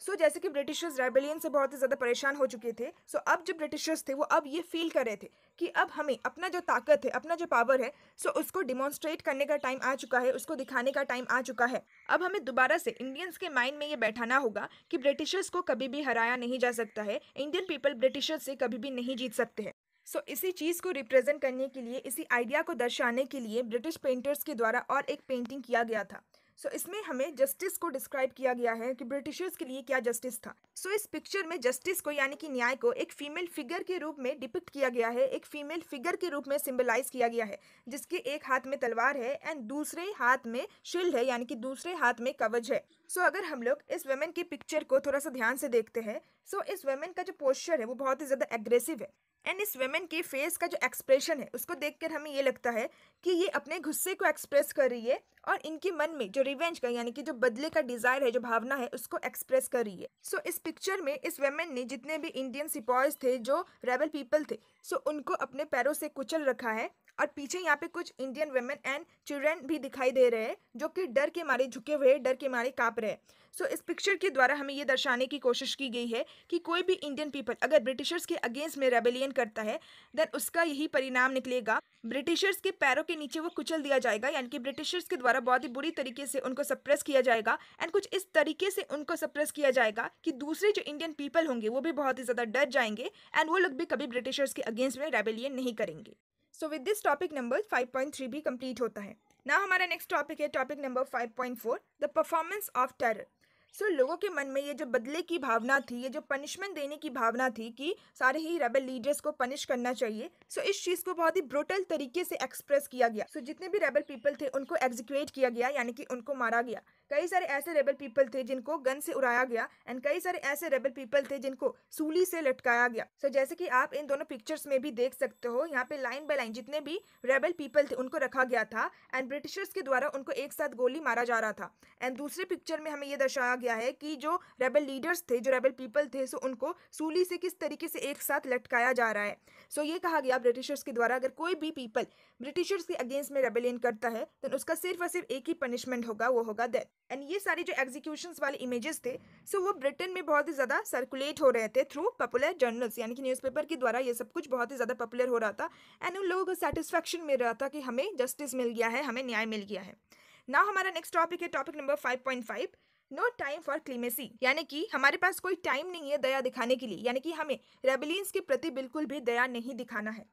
सो so, जैसे कि ब्रिटिशर्स रेबेलियन से बहुत ही ज़्यादा परेशान हो चुके थे सो so, अब जो ब्रिटिशर्स थे वो अब ये फील कर रहे थे कि अब हमें अपना जो ताकत है अपना जो पावर है सो so उसको डिमॉन्स्ट्रेट करने का टाइम आ चुका है उसको दिखाने का टाइम आ चुका है अब हमें दोबारा से इंडियंस के माइंड में ये बैठाना होगा कि ब्रिटिशर्स को कभी भी हराया नहीं जा सकता है इंडियन पीपल ब्रिटिशर्स से कभी भी नहीं जीत सकते हैं सो so, इसी चीज़ को रिप्रेजेंट करने के लिए इसी आइडिया को दर्शाने के लिए ब्रिटिश पेंटर्स के द्वारा और एक पेंटिंग किया गया था सो so, इसमें हमें जस्टिस को डिस्क्राइब किया गया है कि ब्रिटिशर्स के लिए क्या जस्टिस था सो so, इस पिक्चर में जस्टिस को यानी कि न्याय को एक फीमेल फिगर के रूप में डिपिक्ट किया गया है एक फीमेल फिगर के रूप में सिंबलाइज किया गया है जिसके एक हाथ में तलवार है एंड दूसरे हाथ में शील्ड है यानी कि दूसरे हाथ में कवच है सो so, अगर हम लोग इस वेमेन की पिक्चर को थोड़ा सा ध्यान से देखते हैं सो so, इस वेमेन का जो पोस्चर है वो बहुत ही ज़्यादा एग्रेसिव है एंड इस वेमेन के फेस का जो एक्सप्रेशन है उसको देखकर हमें ये लगता है कि ये अपने गुस्से को एक्सप्रेस कर रही है और इनके मन में जो रिवेंज का यानी कि जो बदले का डिजायर है जो भावना है उसको एक्सप्रेस कर रही है सो so, इस पिक्चर में इस वेमेन ने जितने भी इंडियन सिपॉयज थे जो रेबल पीपल थे सो so, उनको अपने पैरों से कुचल रखा है और पीछे यहाँ पे कुछ इंडियन वेमेन एंड चिल्ड्रेन भी दिखाई दे रहे हैं जो कि डर के मारे झुके हुए डर के मारे काँप रहे हैं सो so, इस पिक्चर के द्वारा हमें ये दर्शाने की कोशिश की गई है कि कोई भी इंडियन पीपल अगर ब्रिटिशर्स के अगेंस्ट में रेबेलियन करता है देन उसका यही परिणाम निकलेगा ब्रिटिशर्स के पैरों के नीचे वो कुचल दिया जाएगा यानी कि ब्रिटिशर्स के द्वारा बहुत ही बुरी तरीके से उनको सप्रेस किया जाएगा एंड कुछ इस तरीके से उनको सप्रेस किया जाएगा कि दूसरे जो इंडियन पीपल होंगे वो भी बहुत ही ज़्यादा डर जाएंगे एंड वो लोग भी कभी ब्रिटिशर्स के अगेंस्ट में रेबेलियन नहीं करेंगे so with this topic number 5.3 भी कंप्लीट होता है ना हमारा नेक्स्ट टॉपिक है topic number 5.4 the performance of terror so लोगों के मन में ये जो बदले की भावना थी ये जो पनिशमेंट देने की भावना थी कि सारे ही रेबल लीडर्स को पनिश करना चाहिए सो so, इस चीज़ को बहुत ही ब्रोटल तरीके से एक्सप्रेस किया गया सो so, जितने भी रेबल पीपल थे उनको एग्जीक्यूट किया गया यानी कि उनको मारा गया कई सारे ऐसे रेबल पीपल थे जिनको गन से उड़ाया गया एंड कई सारे ऐसे रेबल पीपल थे जिनको सूली से लटकाया गया सो so, जैसे कि आप इन दोनों पिक्चर्स में भी देख सकते हो यहाँ पे लाइन बाय लाइन जितने भी रेबल पीपल थे उनको रखा गया था एंड ब्रिटिशर्स के द्वारा उनको एक साथ गोली मारा जा रहा था एंड दूसरे पिक्चर में हमें ये दर्शाया गया है कि जो रेबल लीडर्स थे जो रेबल पीपल थे सो उनको सूली से किस तरीके से एक साथ लटकाया जा रहा है सो so, ये कहा गया ब्रिटिशर्स के द्वारा अगर कोई भी पीपल ब्रिटिशर्स के अगेंस्ट में रेबेलियन करता है तो उसका सिर्फ और सिर्फ एक ही पनिशमेंट होगा वो होगा डेथ एंड ये सारे जो एग्जीक्यूशन वाले इमेजेस थे सो वो ब्रिटेन में बहुत ही ज़्यादा सर्कुलेट हो रहे थे थ्रू पॉपुलर जर्नल्स यानी कि न्यूज़पेपर के द्वारा ये सब कुछ बहुत ही ज़्यादा पॉपुलर हो रहा था एंड उन लोगों को सेटिस्फेक्शन मिल रहा था कि हमें जस्टिस मिल गया है हमें न्याय मिल गया है ना हमारा नेक्स्ट टॉपिक है topic number five point five no time for clemency यानी कि हमारे पास कोई टाइम नहीं है दया दिखाने के लिए यानी कि हमें रेबिलियंस के प्रति बिल्कुल भी दया नहीं दिखाना है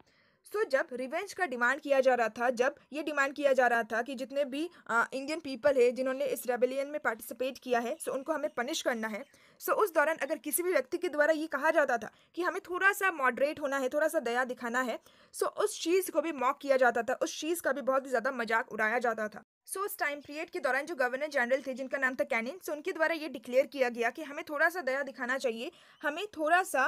सो तो so, जब रिवेंज का डिमांड किया जा रहा था जब ये डिमांड किया जा रहा था कि जितने भी इंडियन पीपल है जिन्होंने इस रेबेलियन में पार्टिसिपेट किया है सो so उनको हमें पनिश करना है सो so, उस दौरान अगर किसी भी व्यक्ति के द्वारा ये कहा जाता था कि हमें थोड़ा सा मॉडरेट होना है थोड़ा सा दया दिखाना है सो so, उस चीज़ को भी मॉक किया जाता था उस चीज़ का भी बहुत ही ज़्यादा मजाक उड़ाया जाता था सो so, उस टाइम पीरियड के दौरान जो गवर्नर जनरल थे जिनका नाम था कैनिन सो so, उनके द्वारा ये डिक्लेयर किया गया कि हमें थोड़ा सा दया दिखाना चाहिए हमें थोड़ा सा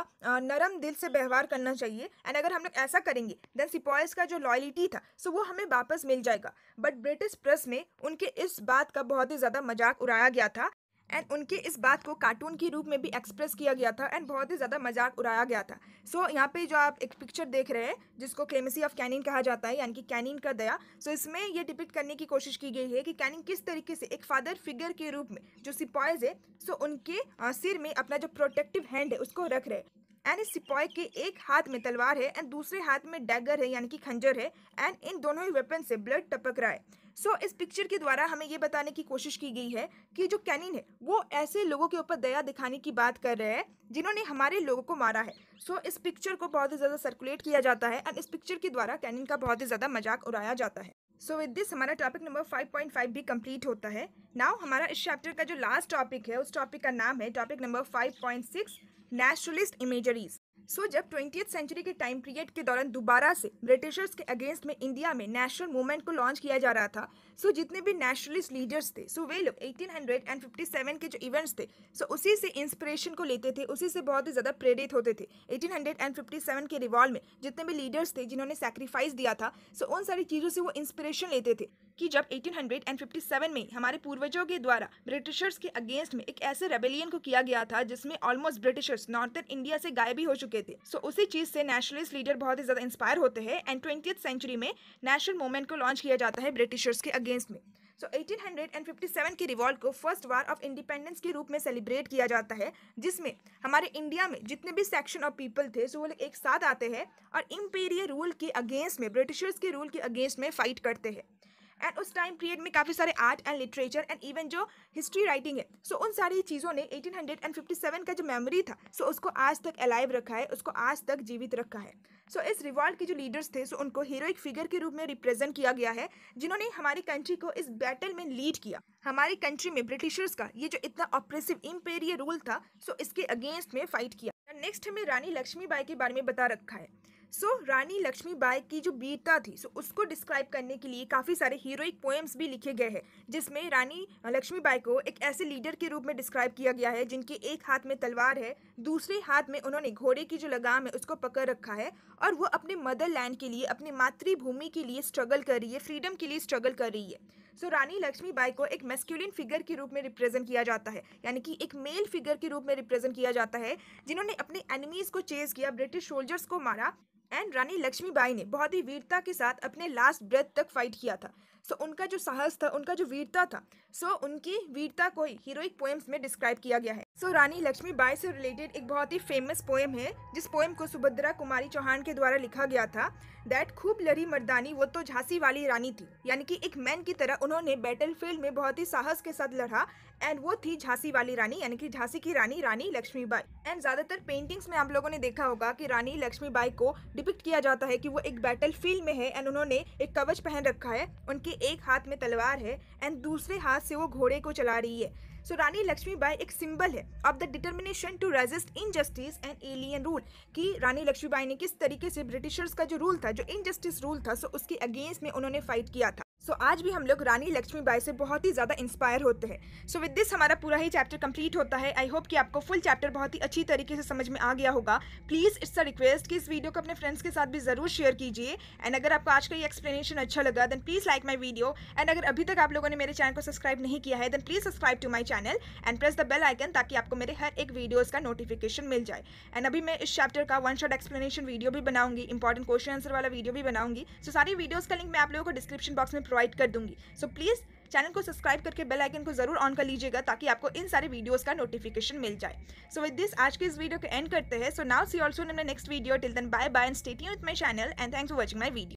नरम दिल से व्यवहार करना चाहिए एंड अगर हम लोग ऐसा करेंगे देन सिपॉयस का जो लॉयलिटी था सो so वो हमें वापस मिल जाएगा बट ब्रिटिश प्रेस में उनके इस बात का बहुत ही ज़्यादा मजाक उड़ाया गया था एंड उनके इस बात को कार्टून के रूप में भी एक्सप्रेस किया गया था एंड बहुत ही ज़्यादा मजाक उड़ाया गया था सो so, यहाँ पे जो आप एक पिक्चर देख रहे हैं जिसको क्लेमेसी ऑफ कैनिन कहा जाता है यानी कि कैनिन का दया सो so, इसमें ये डिपिक्ट करने की कोशिश की गई है कि कैनिन किस तरीके से एक फादर फिगर के रूप में जो सिपॉयज है सो so, उनके सिर में अपना जो प्रोटेक्टिव हैंड है उसको रख रहे एंड इस सिपाही के एक हाथ में तलवार है एंड दूसरे हाथ में डैगर है यानी कि खंजर है एंड इन दोनों ही वेपन से ब्लड टपक रहा है सो so, इस पिक्चर के द्वारा हमें ये बताने की कोशिश की गई है कि जो कैनिन है वो ऐसे लोगों के ऊपर दया दिखाने की बात कर रहे हैं जिन्होंने हमारे लोगों को मारा है सो so, इस पिक्चर को बहुत ही ज़्यादा सर्कुलेट किया जाता है एंड इस पिक्चर के द्वारा कैनिन का बहुत ही ज़्यादा मजाक उड़ाया जाता है सो विद दिस हमारा टॉपिक नंबर 5.5 भी कंप्लीट होता है नाउ हमारा इस चैप्टर का जो लास्ट टॉपिक है उस टॉपिक का नाम है topic number 5.6 naturalist imageries so so, जब ट्वेंटी सेंचुरी के टाइम पीरियड के दौरान दोबारा से ब्रिटिशर्स के अगेंस्ट में इंडिया में नेशनल मूवमेंट को लॉन्च किया जा रहा था सो so, जितने भी नेशनलिस्ट लीडर्स थे सो so, वे लोग 1857 के जो इवेंट्स थे सो so, उसी से इंस्पिरेशन को लेते थे उसी से बहुत ही ज़्यादा प्रेरित होते थे 1857 के रिवॉल्व में जितने भी लीडर्स थे जिन्होंने सेक्रीफाइस दिया था सो so, उन सारी चीज़ों से वो इंस्पिरेशन लेते थे कि जब 1857 में हमारे पूर्वजों के द्वारा ब्रिटिशर्स के अगेंस्ट में एक ऐसे रेबेलियन को किया गया था जिसमें ऑलमोस्ट ब्रिटिशर्स नॉर्थन इंडिया से गायब ही हो चुके थे सो so, उसी चीज से नेशनलिस्ट लीडर बहुत ही ज्यादा इंस्पायर होते हैं एंड ट्वेंटी सेंचुरी में नेशनल मूवमेंट को लॉन्च किया जाता है ब्रिटिशर्स के अगेंस्ट में सो so, 1857 की रिवॉल्ट को फर्स्ट वार ऑफ इंडिपेंडेंस के रूप में सेलिब्रेट किया जाता है जिसमें हमारे इंडिया में जितने भी सेक्शन ऑफ पीपल थे सो वो लोग एक साथ आते हैं और इम्पीरियल रूल के अगेंस्ट में ब्रिटिशर्स के रूल के अगेंस्ट में फाइट करते हैं एंड उस टाइम पीरियड में काफ़ी सारे art and literature and even जो हिस्ट्री राइटिंग है सो so, उन सारी चीज़ों ने 1857 का जो मेमोरी था सो so उसको आज तक अलाइव रखा है उसको आज तक जीवित रखा है सो so, इस रिवॉल्ट के जो लीडर्स थे सो so उनको हीरोइक फिगर के रूप में रिप्रेजेंट किया गया है जिन्होंने हमारी कंट्री को इस बैटल में लीड किया हमारी कंट्री में ब्रिटिशर्स का ये जो इतना ऑपरेसिव इम्पेरियर रूल था सो so इसके अगेंस्ट में फाइट किया नेक्स्ट हमें रानी लक्ष्मीबाई के बारे में बता रखा है सो so, रानी लक्ष्मीबाई की जो वीरता थी सो so, उसको डिस्क्राइब करने के लिए काफ़ी सारे हीरोइक पोएम्स भी लिखे गए हैं जिसमें रानी लक्ष्मीबाई को एक ऐसे लीडर के रूप में डिस्क्राइब किया गया है जिनके एक हाथ में तलवार है दूसरे हाथ में उन्होंने घोड़े की जो लगाम है उसको पकड़ रखा है और वो अपने मदर लैंड के लिए अपनी मातृभूमि के लिए स्ट्रगल कर रही है फ्रीडम के लिए स्ट्रगल कर रही है सो so, रानी लक्ष्मीबाई को एक मेस्क्यूलिन फिगर के रूप में रिप्रेजेंट किया जाता है यानी कि एक मेल फिगर के रूप में रिप्रेजेंट किया जाता है जिन्होंने अपने एनिमीज़ को चेज किया ब्रिटिश सोल्जर्स को मारा एंड रानी लक्ष्मीबाई ने बहुत ही वीरता के साथ अपने लास्ट ब्रेथ तक फाइट किया था सो so, उनका जो साहस था उनका जो वीरता था सो so, उनकी वीरता को ही हीरोइक पोएम्स में डिस्क्राइब किया गया है सो so, रानी लक्ष्मी बाई से रिलेटेड एक बहुत ही फेमस पोएम है जिस पोएम को सुभद्रा कुमारी चौहान के द्वारा लिखा गया था दैट खूब लड़ी मर्दानी वो तो झांसी वाली रानी थी यानी कि एक मैन की तरह उन्होंने बैटल में बहुत ही साहस के साथ लड़ा एंड वो थी झांसी वाली रानी यानी कि झांसी की रानी रानी लक्ष्मी बाई एंड ज्यादातर पेंटिंग्स में आप लोगों ने देखा होगा कि रानी लक्ष्मी बाई को डिपिक्ट किया जाता है कि वो एक बैटल में है एंड उन्होंने एक कवच पहन रखा है उनके एक हाथ में तलवार है एंड दूसरे हाथ से वो घोड़े को चला रही है सो so, रानी लक्ष्मीबाई एक सिंबल है of the determination to resist injustice and alien rule कि रानी लक्ष्मीबाई ने किस तरीके से ब्रिटिशर्स का जो रूल था जो इनजस्टिस रूल था सो so उसके अगेंस्ट में उन्होंने फाइट किया था सो so, आज भी हम लोग रानी लक्ष्मी बाई से बहुत ही ज़्यादा इंस्पायर होते हैं सो विद दिस हमारा पूरा ही चैप्टर कंप्लीट होता है आई होप कि आपको फुल चैप्टर बहुत ही अच्छी तरीके से समझ में आ गया होगा प्लीज़ इट्स अ रिक्वेस्ट कि इस वीडियो को अपने फ्रेंड्स के साथ भी ज़रूर शेयर कीजिए एंड अगर आपको आज का ये एक्सप्लेनेशन अच्छा लगा then please like my video and अगर अभी तक आप लोगों ने मेरे चैनल को सब्सक्राइब नहीं किया है then please subscribe to my channel and press the bell icon ताकि आपको मेरे हर एक वीडियोज़ का नोटिफिकेशन मिल जाए एंड अभी मैं इस चैप्टर का वन शॉट एक्सप्लेनेशन वीडियो भी बनाऊंगी इंपॉर्टेंट क्वेश्चन आंसर वाला वीडियो भी बनाऊंगी सो so, सारी वीडियोज़ का लिंक मैं आप लोगों को डिस्क्रिप्शन बॉक्स में प्रोवाइड कर दूंगी सो प्लीज़ चैनल को सब्सक्राइब करके बेल आइकन को जरूर ऑन कर लीजिएगा ताकि आपको इन सारे वीडियोस का नोटिफिकेशन मिल जाए सो विद दिस आज के इस वीडियो को एंड करते हैं so now see also in next video till then bye bye and stating with my channel and thanks for watching my video